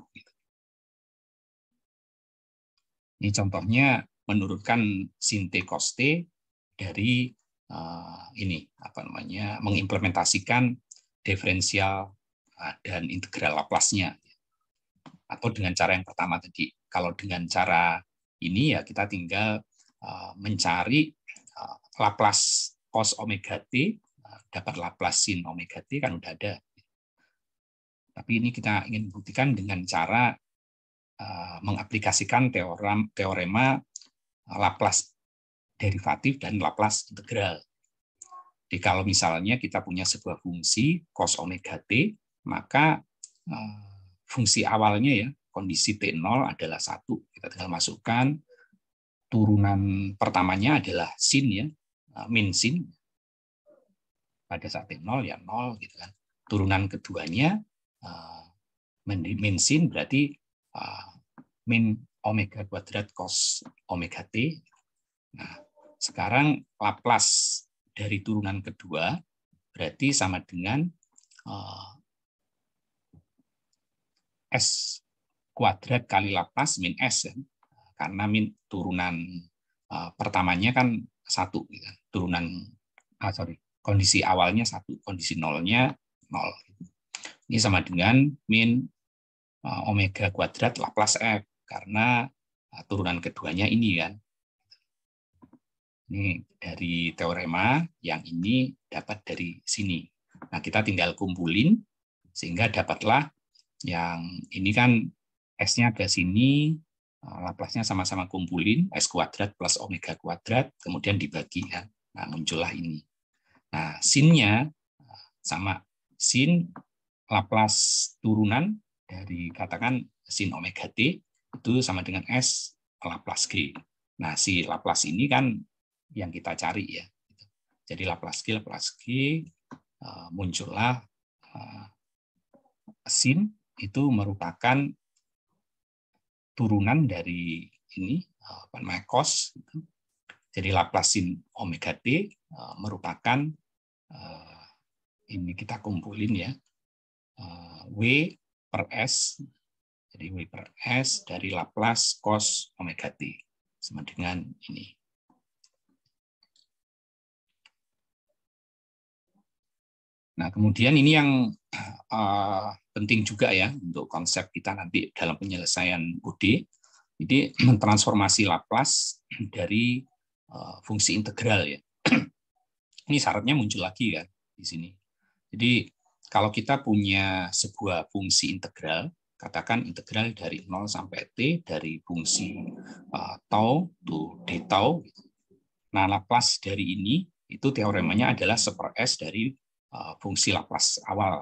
Ini contohnya menurunkan sinte koste dari eh, ini apa namanya mengimplementasikan diferensial eh, dan integral Laplace-nya atau dengan cara yang pertama tadi. Kalau dengan cara ini ya kita tinggal Eh, mencari eh, Laplace cos omega t eh, dapat Laplace sin omega t kan udah ada. Tapi ini kita ingin buktikan dengan cara mengaplikasikan teorem teorema Laplace derivatif dan Laplace integral. Jadi kalau misalnya kita punya sebuah fungsi cos omega t, maka fungsi awalnya ya kondisi t0 adalah satu. Kita tinggal masukkan turunan pertamanya adalah sin ya, eh, min sin. Pada saat t nol ya nol gitu kan. Turunan keduanya eh, min sin berarti eh, min omega kuadrat cos omega t. Nah, sekarang Laplace dari turunan kedua berarti sama dengan S kuadrat kali Laplace min S. ya karena min turunan uh, pertamanya kan satu gitu. turunan ah sorry kondisi awalnya satu kondisi nolnya nol gitu. ini sama dengan min uh, omega kuadrat Laplace f karena uh, turunan keduanya ini kan ini dari teorema yang ini dapat dari sini nah kita tinggal kumpulin sehingga dapatlah yang ini kan S-nya ke sini, Eh, Laplasnya sama-sama kumpulin, S kuadrat plus omega kuadrat, kemudian dibagi. Ya. Nah, muncullah ini. Nah, sinnya eh, sama. Sin Laplace turunan dari katakan sin omega t itu sama dengan S Laplace G. Nah, si Laplace ini kan yang kita cari ya. Gitu. Jadi Laplace G, Laplace G eh, muncullah sin itu merupakan turunan dari ini eh, apa namanya cos gitu. Jadi laplasin omega t uh, merupakan uh, ini kita kumpulin ya uh, w per s jadi w per s dari Laplace cos omega t sama dengan ini Nah, kemudian ini yang uh, penting juga ya untuk konsep kita nanti dalam penyelesaian UD. Jadi mentransformasi Laplace dari uh, fungsi integral ya. *clears throat* ini syaratnya muncul lagi kan di sini. Jadi kalau kita punya sebuah fungsi integral, katakan integral dari 0 sampai t dari fungsi uh, tau to d tau. Gitu. Nah, Laplace dari ini itu teoremanya adalah seper s dari Eh, fungsi Laplace awal.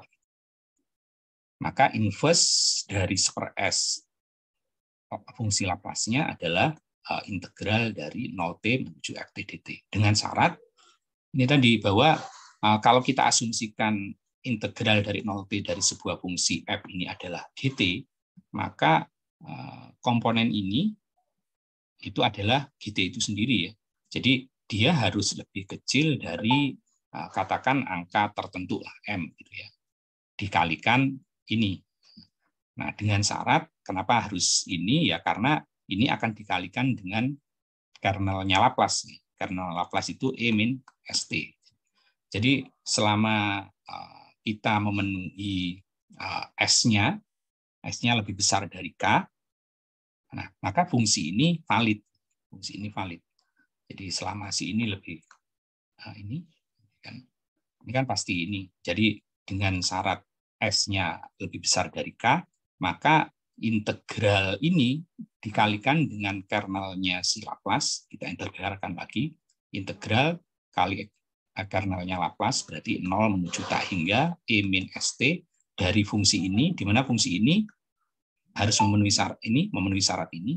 Maka inverse dari super S eh, fungsi laplace adalah eh, integral dari 0t menuju ft dt. Dengan syarat, ini tadi bahwa kalau kita asumsikan integral dari 0t dari sebuah fungsi f ini adalah dt, maka komponen ini itu adalah gt itu sendiri ya. Jadi dia harus lebih kecil dari Eh, katakan angka tertentu lah m gitu ya dikalikan ini nah dengan syarat kenapa harus ini ya karena ini akan dikalikan dengan kernelnya Laplace kernel Laplace itu e min st jadi selama eh, kita memenuhi eh, s-nya s-nya lebih besar dari k nah maka fungsi ini valid fungsi ini valid jadi selama si ini lebih ini kan ini kan pasti ini jadi dengan syarat s-nya lebih besar dari k maka integral ini dikalikan dengan kernelnya si Laplace kita integralkan lagi integral kali eh, kernelnya Laplace berarti 0 menuju tak hingga e min st dari fungsi ini di mana fungsi ini harus memenuhi syarat ini memenuhi syarat ini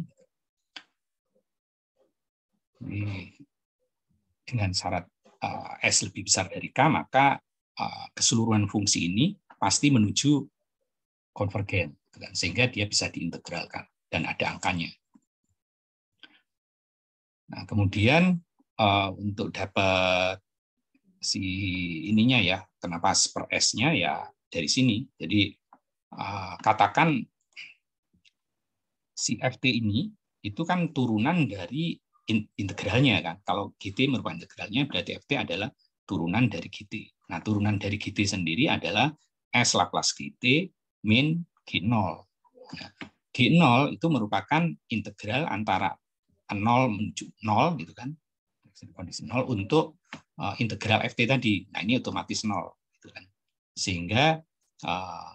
dengan syarat Eh, S lebih besar dari K, maka eh, keseluruhan fungsi ini pasti menuju konvergen, sehingga dia bisa diintegralkan dan ada angkanya. Nah, kemudian eh, untuk dapat si ininya ya, kenapa S per S-nya ya dari sini. Jadi katakan si FT ini itu kan turunan dari integralnya kan. Kalau GT merupakan integralnya berarti FT adalah turunan dari GT. Nah, turunan dari GT sendiri adalah S Laplace GT min G0. Nah, G0 itu merupakan integral antara 0 menuju 0 gitu kan. Kondisi 0 untuk eh, integral FT tadi. Nah, ini otomatis 0 gitu kan. Sehingga eh,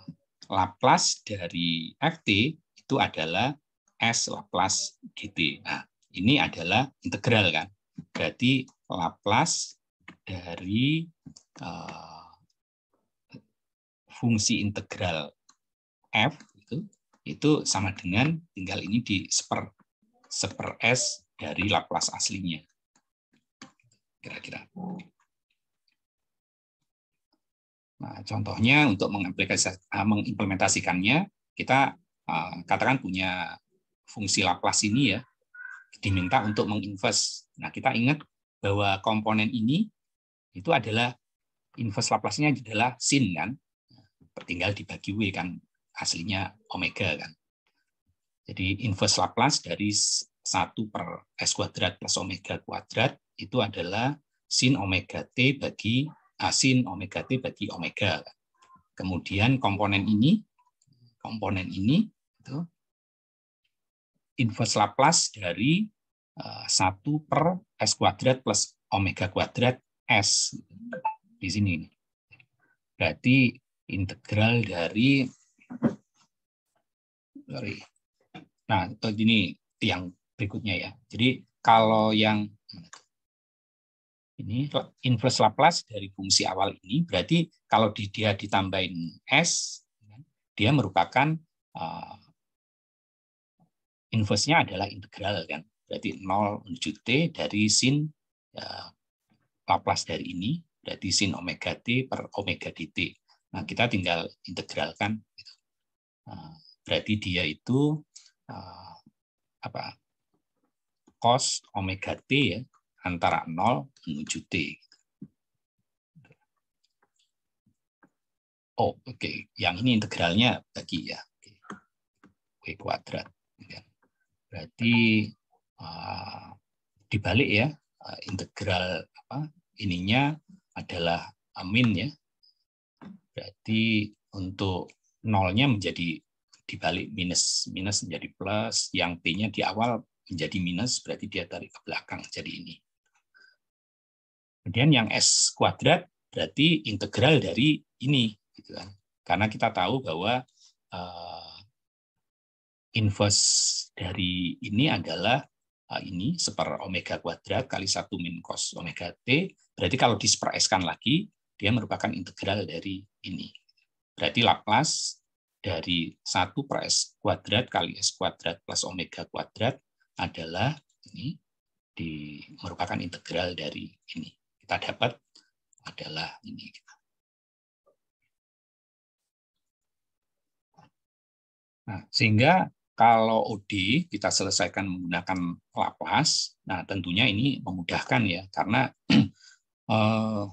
Laplace dari FT itu adalah S Laplace GT. Nah, ini adalah integral kan. Berarti Laplace dari uh, fungsi integral f itu itu sama dengan tinggal ini di seper seper s dari Laplace aslinya. Kira-kira. Nah, contohnya untuk eh, mengimplementasikannya, kita uh, katakan punya fungsi Laplace ini ya, diminta untuk menginvest. Nah, kita ingat bahwa komponen ini itu adalah invest Laplace-nya adalah sin kan. Tertinggal dibagi W kan aslinya omega kan. Jadi inverse Laplace dari 1 per S kuadrat plus omega kuadrat itu adalah sin omega T bagi asin omega T bagi omega. Kemudian komponen ini, komponen ini itu inverse Laplace dari eh, satu per s kuadrat plus omega kuadrat s di sini. Berarti integral dari dari Nah, ini yang berikutnya ya. Jadi kalau yang ini inverse Laplace dari fungsi awal ini berarti kalau dia ditambahin s dia merupakan eh, inverse adalah integral kan. Berarti 0 menuju T dari sin ya, Laplace dari ini, berarti sin omega T per omega dt. Nah, kita tinggal integralkan. Gitu. Nah, berarti dia itu eh, apa cos omega t ya antara 0 menuju t. Gitu. Oh, oke. Okay. Yang ini integralnya bagi ya. Okay. W kuadrat. Ya berarti uh, dibalik ya uh, integral apa ininya adalah amin ya berarti untuk nolnya menjadi dibalik minus minus menjadi plus yang p-nya di awal menjadi minus berarti dia tarik ke belakang jadi ini kemudian yang s kuadrat berarti integral dari ini gitu kan karena kita tahu bahwa uh, inverse dari ini adalah ah, ini seper omega kuadrat kali satu min cos omega t. Berarti kalau disperaskan lagi, dia merupakan integral dari ini. Berarti Laplace dari satu per S kuadrat kali S kuadrat plus omega kuadrat adalah ini di, merupakan integral dari ini. Kita dapat adalah ini. Nah, sehingga kalau OD kita selesaikan menggunakan Laplace, nah tentunya ini memudahkan ya karena *clears throat* eh,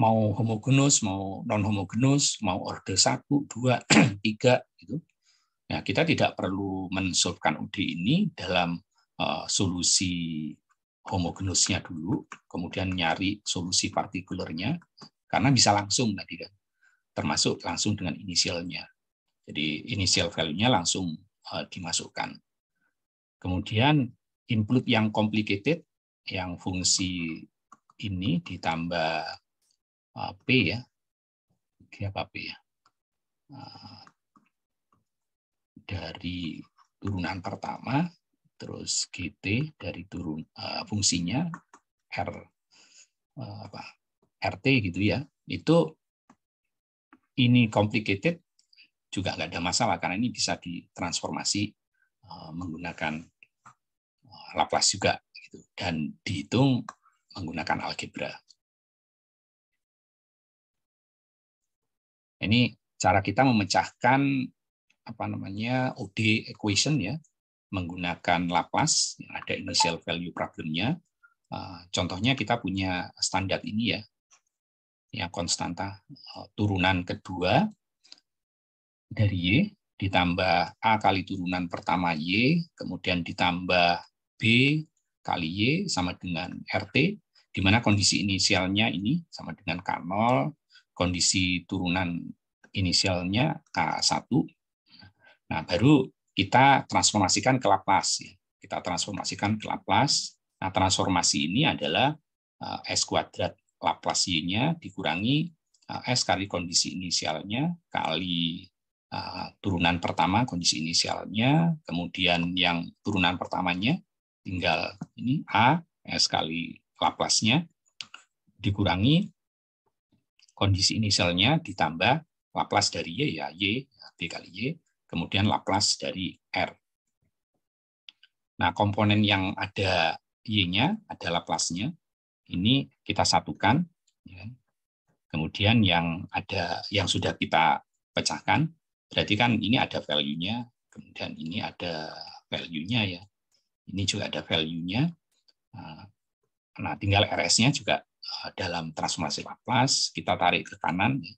mau homogenus, mau non homogenus, mau order satu, dua, *clears throat* tiga, gitu. Nah, kita tidak perlu mensolvekan OD ini dalam eh, solusi homogenusnya dulu, kemudian nyari solusi partikulernya karena bisa langsung tadi kan. Termasuk langsung dengan inisialnya. Jadi inisial value-nya langsung Eh, dimasukkan. Kemudian input yang complicated, yang fungsi ini ditambah eh, P ya. apa P ya? Eh, dari turunan pertama, terus GT dari turun fungsinya R apa RT gitu ya. Itu ini complicated juga nggak ada masalah karena ini bisa ditransformasi eh, menggunakan eh, Laplace juga gitu. dan dihitung menggunakan algebra. Ini cara kita memecahkan apa namanya OD equation ya menggunakan Laplace ada initial value problemnya. Eh, contohnya kita punya standar ini ya, yang konstanta turunan kedua dari Y, ditambah A kali turunan pertama Y, kemudian ditambah B kali Y sama dengan RT, di mana kondisi inisialnya ini sama dengan K0, kondisi turunan inisialnya K1. Nah, baru kita transformasikan ke Laplace. Ya. Kita transformasikan ke Laplace. Nah, transformasi ini adalah eh, S kuadrat Laplace nya dikurangi eh, S kali kondisi inisialnya kali Eh, turunan pertama kondisi inisialnya, kemudian yang turunan pertamanya tinggal ini A, eh, S kali laplace dikurangi kondisi inisialnya ditambah Laplace dari Y, ya Y, B kali Y, kemudian Laplace dari R. Nah, komponen yang ada Y-nya, ada laplace ini kita satukan. Ya. Kemudian yang ada yang sudah kita pecahkan, Berarti kan ini ada value-nya, kemudian ini ada value-nya ya. Ini juga ada value-nya. Ah, nah, tinggal RS-nya juga ah, dalam transformasi Laplace kita tarik ke kanan. Ya.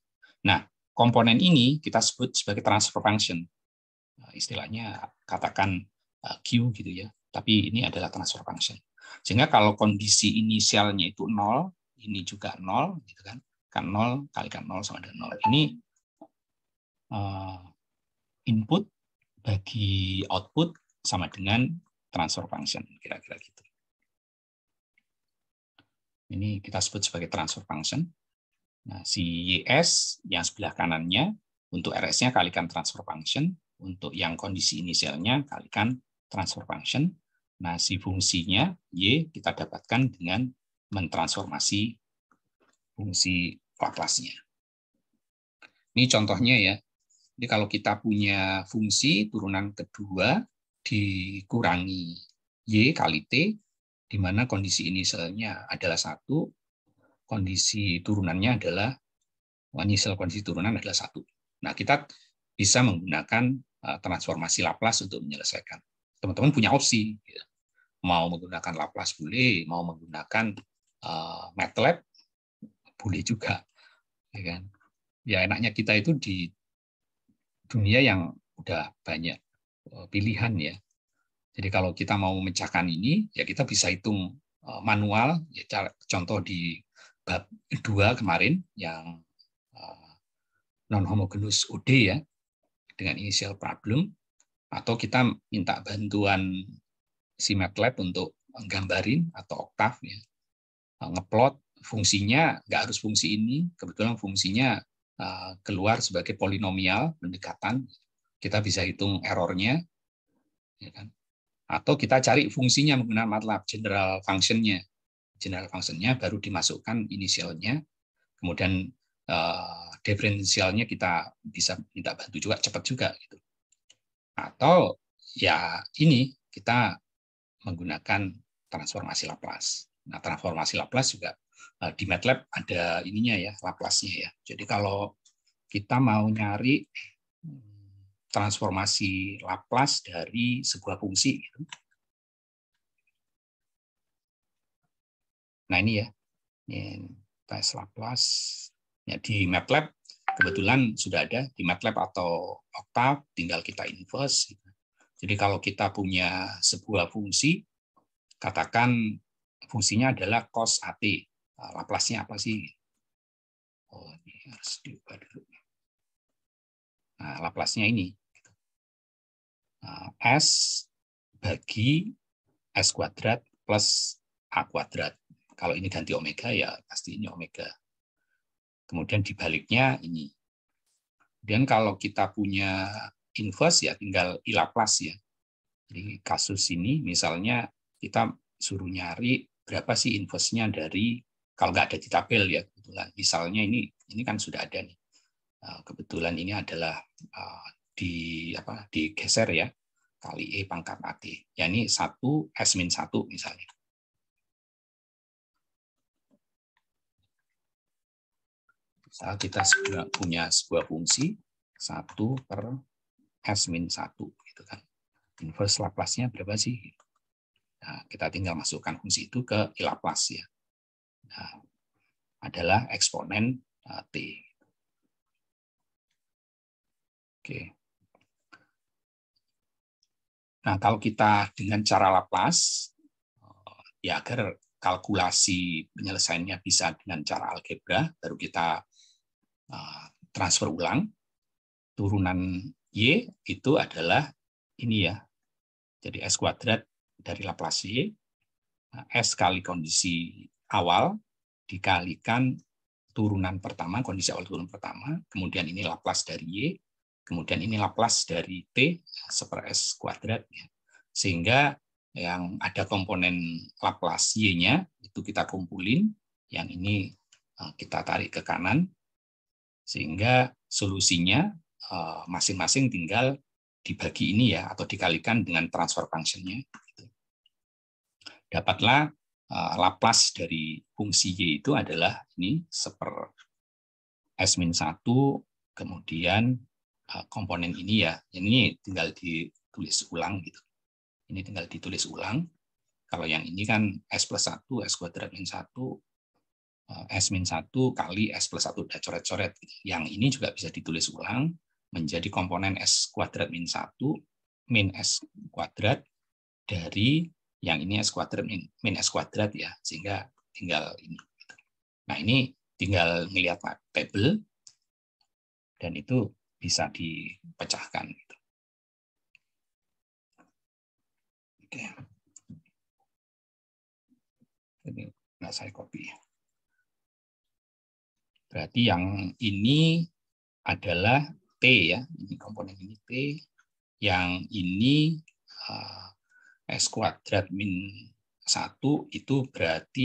Nah, komponen ini kita sebut sebagai transfer function. Ah, istilahnya katakan Q gitu ya. Tapi ini adalah transfer function. Sehingga kalau kondisi inisialnya itu nol, ini juga nol gitu kan. Kan nol kalikan nol sama dengan nol. Ini Eh, input bagi output sama dengan transfer function kira-kira gitu. Ini kita sebut sebagai transfer function. Nah, si YS yang sebelah kanannya untuk RS-nya kalikan transfer function, untuk yang kondisi inisialnya kalikan transfer function. Nah, si fungsinya Y kita dapatkan dengan mentransformasi fungsi Laplace-nya. Ini contohnya ya, jadi kalau kita punya fungsi turunan kedua dikurangi Y kali T, di mana kondisi inisialnya adalah satu, kondisi turunannya adalah, oh, inisial kondisi turunan adalah satu. Nah, kita bisa menggunakan eh, transformasi Laplace untuk menyelesaikan. Teman-teman punya opsi. Gitu. Mau menggunakan Laplace boleh, mau menggunakan eh, MATLAB boleh juga. Ya, kan? ya enaknya kita itu di dunia yang udah banyak eh, pilihan ya. Jadi kalau kita mau memecahkan ini, ya kita bisa hitung eh, manual, ya contoh di bab 2 kemarin yang eh, non homogenus OD ya dengan inisial problem atau kita minta bantuan si MATLAB untuk menggambarin atau oktav ya ngeplot fungsinya nggak harus fungsi ini kebetulan fungsinya Eh, keluar sebagai polinomial pendekatan. Kita bisa hitung errornya, ya kan? atau kita cari fungsinya menggunakan MATLAB general functionnya. General functionnya baru dimasukkan inisialnya, kemudian uh, eh, diferensialnya kita bisa minta bantu juga cepat juga gitu. Atau ya ini kita menggunakan transformasi Laplace. Nah transformasi Laplace juga Eh, di MATLAB ada ininya ya, Laplace-nya ya. Jadi kalau kita mau nyari hmm, transformasi Laplace dari sebuah fungsi. Gitu. Nah ini ya, ini tes Laplace. Ya, di MATLAB kebetulan sudah ada di MATLAB atau Octave, tinggal kita inverse. Gitu. Jadi kalau kita punya sebuah fungsi, katakan fungsinya adalah cos AT Eh, Laplasnya apa sih? Oh, ini harus diubah dulu. Nah, Laplasnya ini. Gitu. Nah, S bagi S kuadrat plus A kuadrat. Kalau ini ganti omega, ya pasti ini omega. Kemudian dibaliknya ini. dan kalau kita punya inverse, ya tinggal I Laplace ya. Jadi kasus ini misalnya kita suruh nyari berapa sih inverse-nya dari kalau nggak ada di tabel ya kebetulan misalnya ini ini kan sudah ada nih eh, kebetulan ini adalah eh, di apa digeser ya kali e pangkat at ya ini satu s min satu misalnya Saat kita sudah punya sebuah fungsi satu per S min satu, Gitu kan. Inverse laplace berapa sih? Nah, kita tinggal masukkan fungsi itu ke e Laplace. Ya. Nah, adalah eksponen nah, T. Oke. Nah, kalau kita dengan cara Laplace, eh, ya agar kalkulasi penyelesaiannya bisa dengan cara algebra, baru kita eh, transfer ulang. Turunan Y itu adalah ini ya. Jadi S kuadrat dari Laplace Y. Nah, S kali kondisi awal dikalikan turunan pertama, kondisi awal turunan pertama, kemudian ini Laplace dari Y, kemudian ini Laplace dari T, seper S kuadrat. Ya. Sehingga yang ada komponen Laplace Y-nya, itu kita kumpulin, yang ini eh, kita tarik ke kanan, sehingga solusinya eh, masing-masing tinggal dibagi ini ya, atau dikalikan dengan transfer function-nya. Gitu. Dapatlah Eh, Laplace dari fungsi Y itu adalah ini seper S-1 kemudian eh, komponen ini ya. Ini tinggal ditulis ulang gitu. Ini tinggal ditulis ulang. Kalau yang ini kan S plus 1, S kuadrat min 1, eh, S min 1 kali S plus 1 udah coret-coret. Gitu. Yang ini juga bisa ditulis ulang menjadi komponen S kuadrat min 1 min S kuadrat dari yang ini S kuadrat min S kuadrat ya, sehingga tinggal ini. Gitu. Nah, ini tinggal melihat tabel dan itu bisa dipecahkan. Gitu. Oke. Ini nggak saya copy. Berarti yang ini adalah T ya, ini komponen ini T, yang ini ah, S kuadrat min 1 itu berarti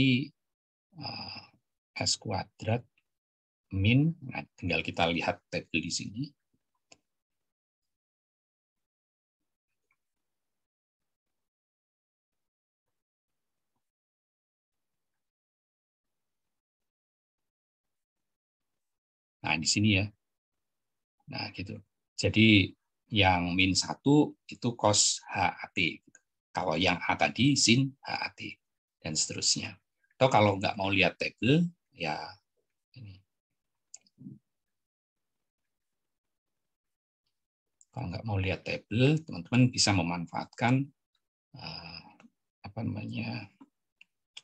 h eh, S kuadrat min, nah, tinggal kita lihat tabel di sini. Nah, di sini ya. Nah, gitu. Jadi yang min 1 itu cos HAT. Kalau yang A tadi sin HAT dan seterusnya. Atau kalau nggak mau lihat tegel, ya ini. Kalau nggak mau lihat table, teman-teman bisa memanfaatkan eh, apa namanya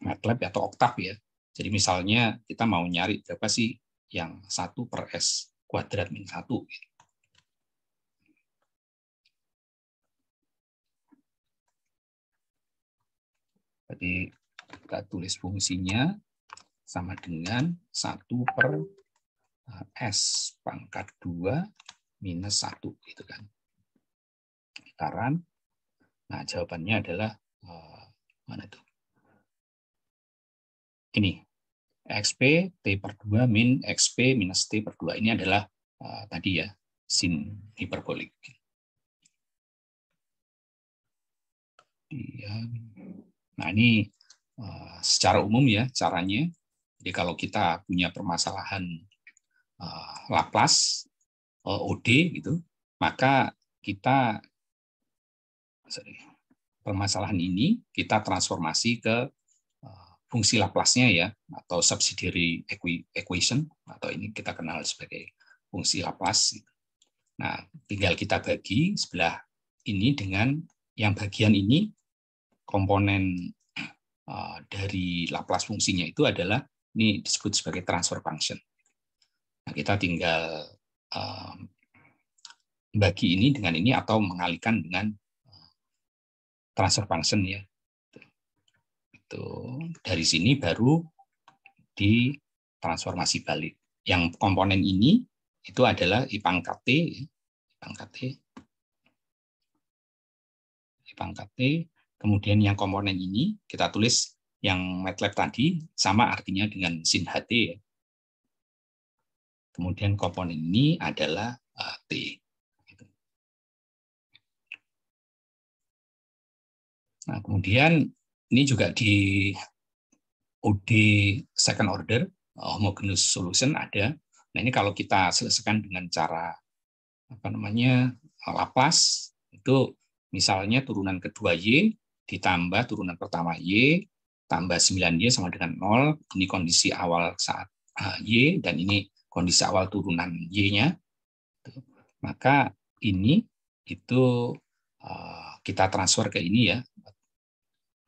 MATLAB atau Octave ya. Jadi misalnya kita mau nyari berapa sih yang satu per s kuadrat min satu. Gitu. Jadi kita tulis fungsinya sama dengan 1 per eh, S pangkat 2 minus 1. Gitu kan. Lingkaran. Nah, jawabannya adalah eh, mana itu? Ini. XP T per 2 min XP minus T per 2. Ini adalah uh, tadi ya, sin hiperbolik. Dia Nah ini eh, secara umum ya caranya. Jadi kalau kita punya permasalahan uh, Laplace, eh, OD gitu, maka kita sorry, permasalahan ini kita transformasi ke fungsi Laplace-nya ya atau subsidiary equation atau ini kita kenal sebagai fungsi Laplace. Gitu. Nah, tinggal kita bagi sebelah ini dengan yang bagian ini komponen uh, dari Laplace fungsinya itu adalah ini disebut sebagai transfer function. Nah, kita tinggal uh, bagi ini dengan ini atau mengalihkan dengan eh, transfer function ya. Itu dari sini baru di transformasi balik. Yang komponen ini itu adalah I pangkat T, ya. I pangkat T, I pangkat T Kemudian yang komponen ini kita tulis yang MATLAB tadi sama artinya dengan sin HT. Ya. Kemudian komponen ini adalah eh, T. Nah, kemudian ini juga di OD second order eh, homogeneous solution ada. Nah, ini kalau kita selesaikan dengan cara apa namanya Laplace itu misalnya turunan kedua Y ditambah turunan pertama Y, tambah 9Y sama dengan 0, ini kondisi awal saat eh, Y, dan ini kondisi awal turunan Y-nya. Maka ini itu eh, kita transfer ke ini ya,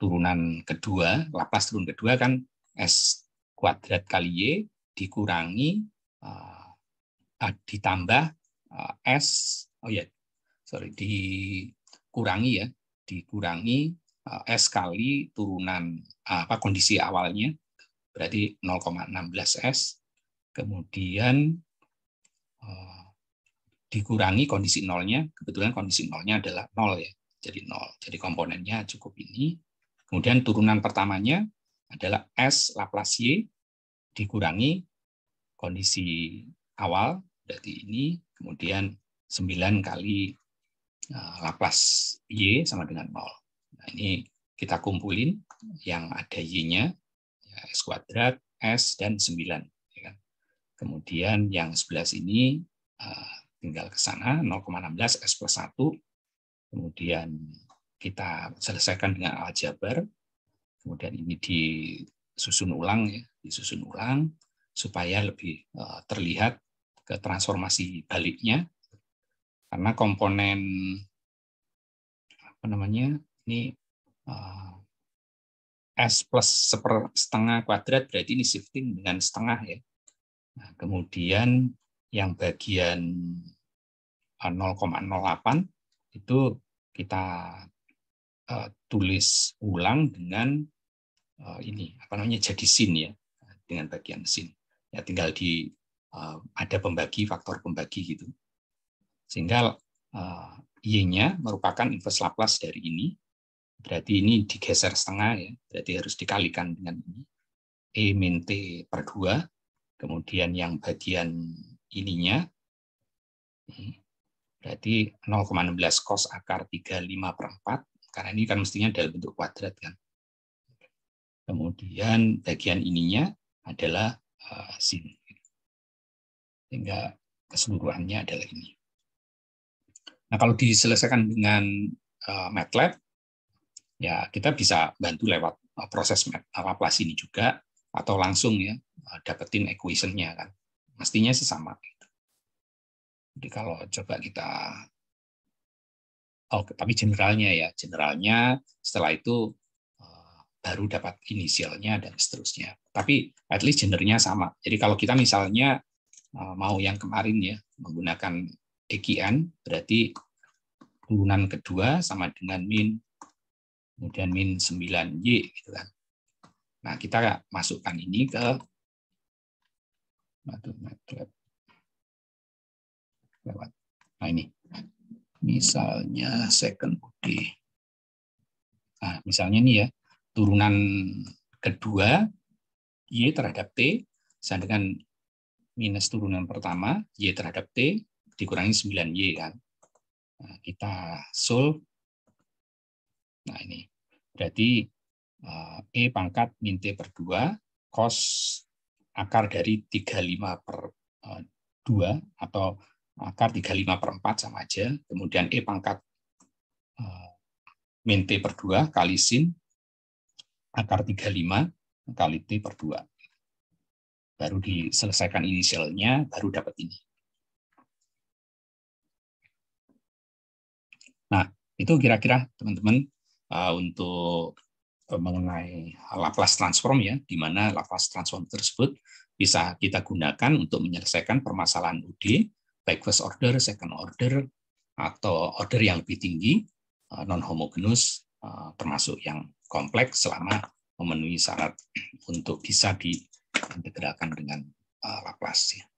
turunan kedua, lapas turun kedua kan S kuadrat kali Y dikurangi eh, ditambah S, oh ya, sorry, dikurangi ya, dikurangi Eh, S kali turunan apa kondisi awalnya berarti 0,16 S kemudian eh, dikurangi kondisi nolnya kebetulan kondisi nolnya adalah nol ya jadi nol jadi komponennya cukup ini kemudian turunan pertamanya adalah S Laplace Y dikurangi kondisi awal berarti ini kemudian 9 kali eh, Laplace Y sama dengan 0. Nah, ini kita kumpulin yang ada Y-nya, ya, S kuadrat, S, dan 9. Ya kan? Kemudian yang 11 ini eh, tinggal ke sana, 0,16 S plus 1. Kemudian kita selesaikan dengan aljabar. Kemudian ini disusun ulang, ya, disusun ulang supaya lebih eh, terlihat ke transformasi baliknya. Karena komponen apa namanya ini uh, S plus seper, setengah kuadrat berarti ini shifting dengan setengah ya. Nah, kemudian yang bagian 0,08 eh, itu kita uh, tulis ulang dengan uh, ini apa namanya jadi sin ya dengan bagian sin ya tinggal di uh, ada pembagi faktor pembagi gitu sehingga uh, y-nya merupakan inverse Laplace dari ini Berarti ini digeser setengah ya, berarti harus dikalikan dengan ini. E min T per 2, kemudian yang bagian ininya, hmm, berarti 0,16 cos akar 35 per 4, karena ini kan mestinya dalam bentuk kuadrat kan. Kemudian bagian ininya adalah eh, sin. Sehingga keseluruhannya adalah ini. Nah, kalau diselesaikan dengan eh, MATLAB, ya kita bisa bantu lewat uh, proses uh, Laplace ini juga atau langsung ya uh, dapetin equation kan. Mestinya sih sama. Gitu. Jadi kalau coba kita oh tapi generalnya ya, generalnya setelah itu baru dapat inisialnya dan seterusnya. Tapi at least gendernya sama. Jadi kalau kita misalnya mau yang kemarin ya menggunakan EQN berarti turunan kedua sama dengan min kemudian min 9Y gitu kan. Nah, kita masukkan ini ke MATLAB lewat. Nah, ini. Misalnya second UD. Nah, misalnya ini ya, turunan kedua Y terhadap T sama dengan minus turunan pertama Y terhadap T dikurangi 9Y kan. Nah, kita solve Nah ini berarti eh, E pangkat min T per 2 cos akar dari 35 per 2 eh, atau akar 35 per 4 sama aja. Kemudian E pangkat eh, min T per 2 kali sin akar 35 kali T per 2. Baru diselesaikan inisialnya, baru dapat ini. Nah, itu kira-kira teman-teman uh, untuk eh, mengenai Laplace transform ya, di mana Laplace transform tersebut bisa kita gunakan untuk menyelesaikan permasalahan UD, baik first order, second order, atau order yang lebih tinggi, eh, non homogenus, termasuk yang kompleks selama memenuhi syarat untuk bisa diintegrakan dengan Laplace. Ya.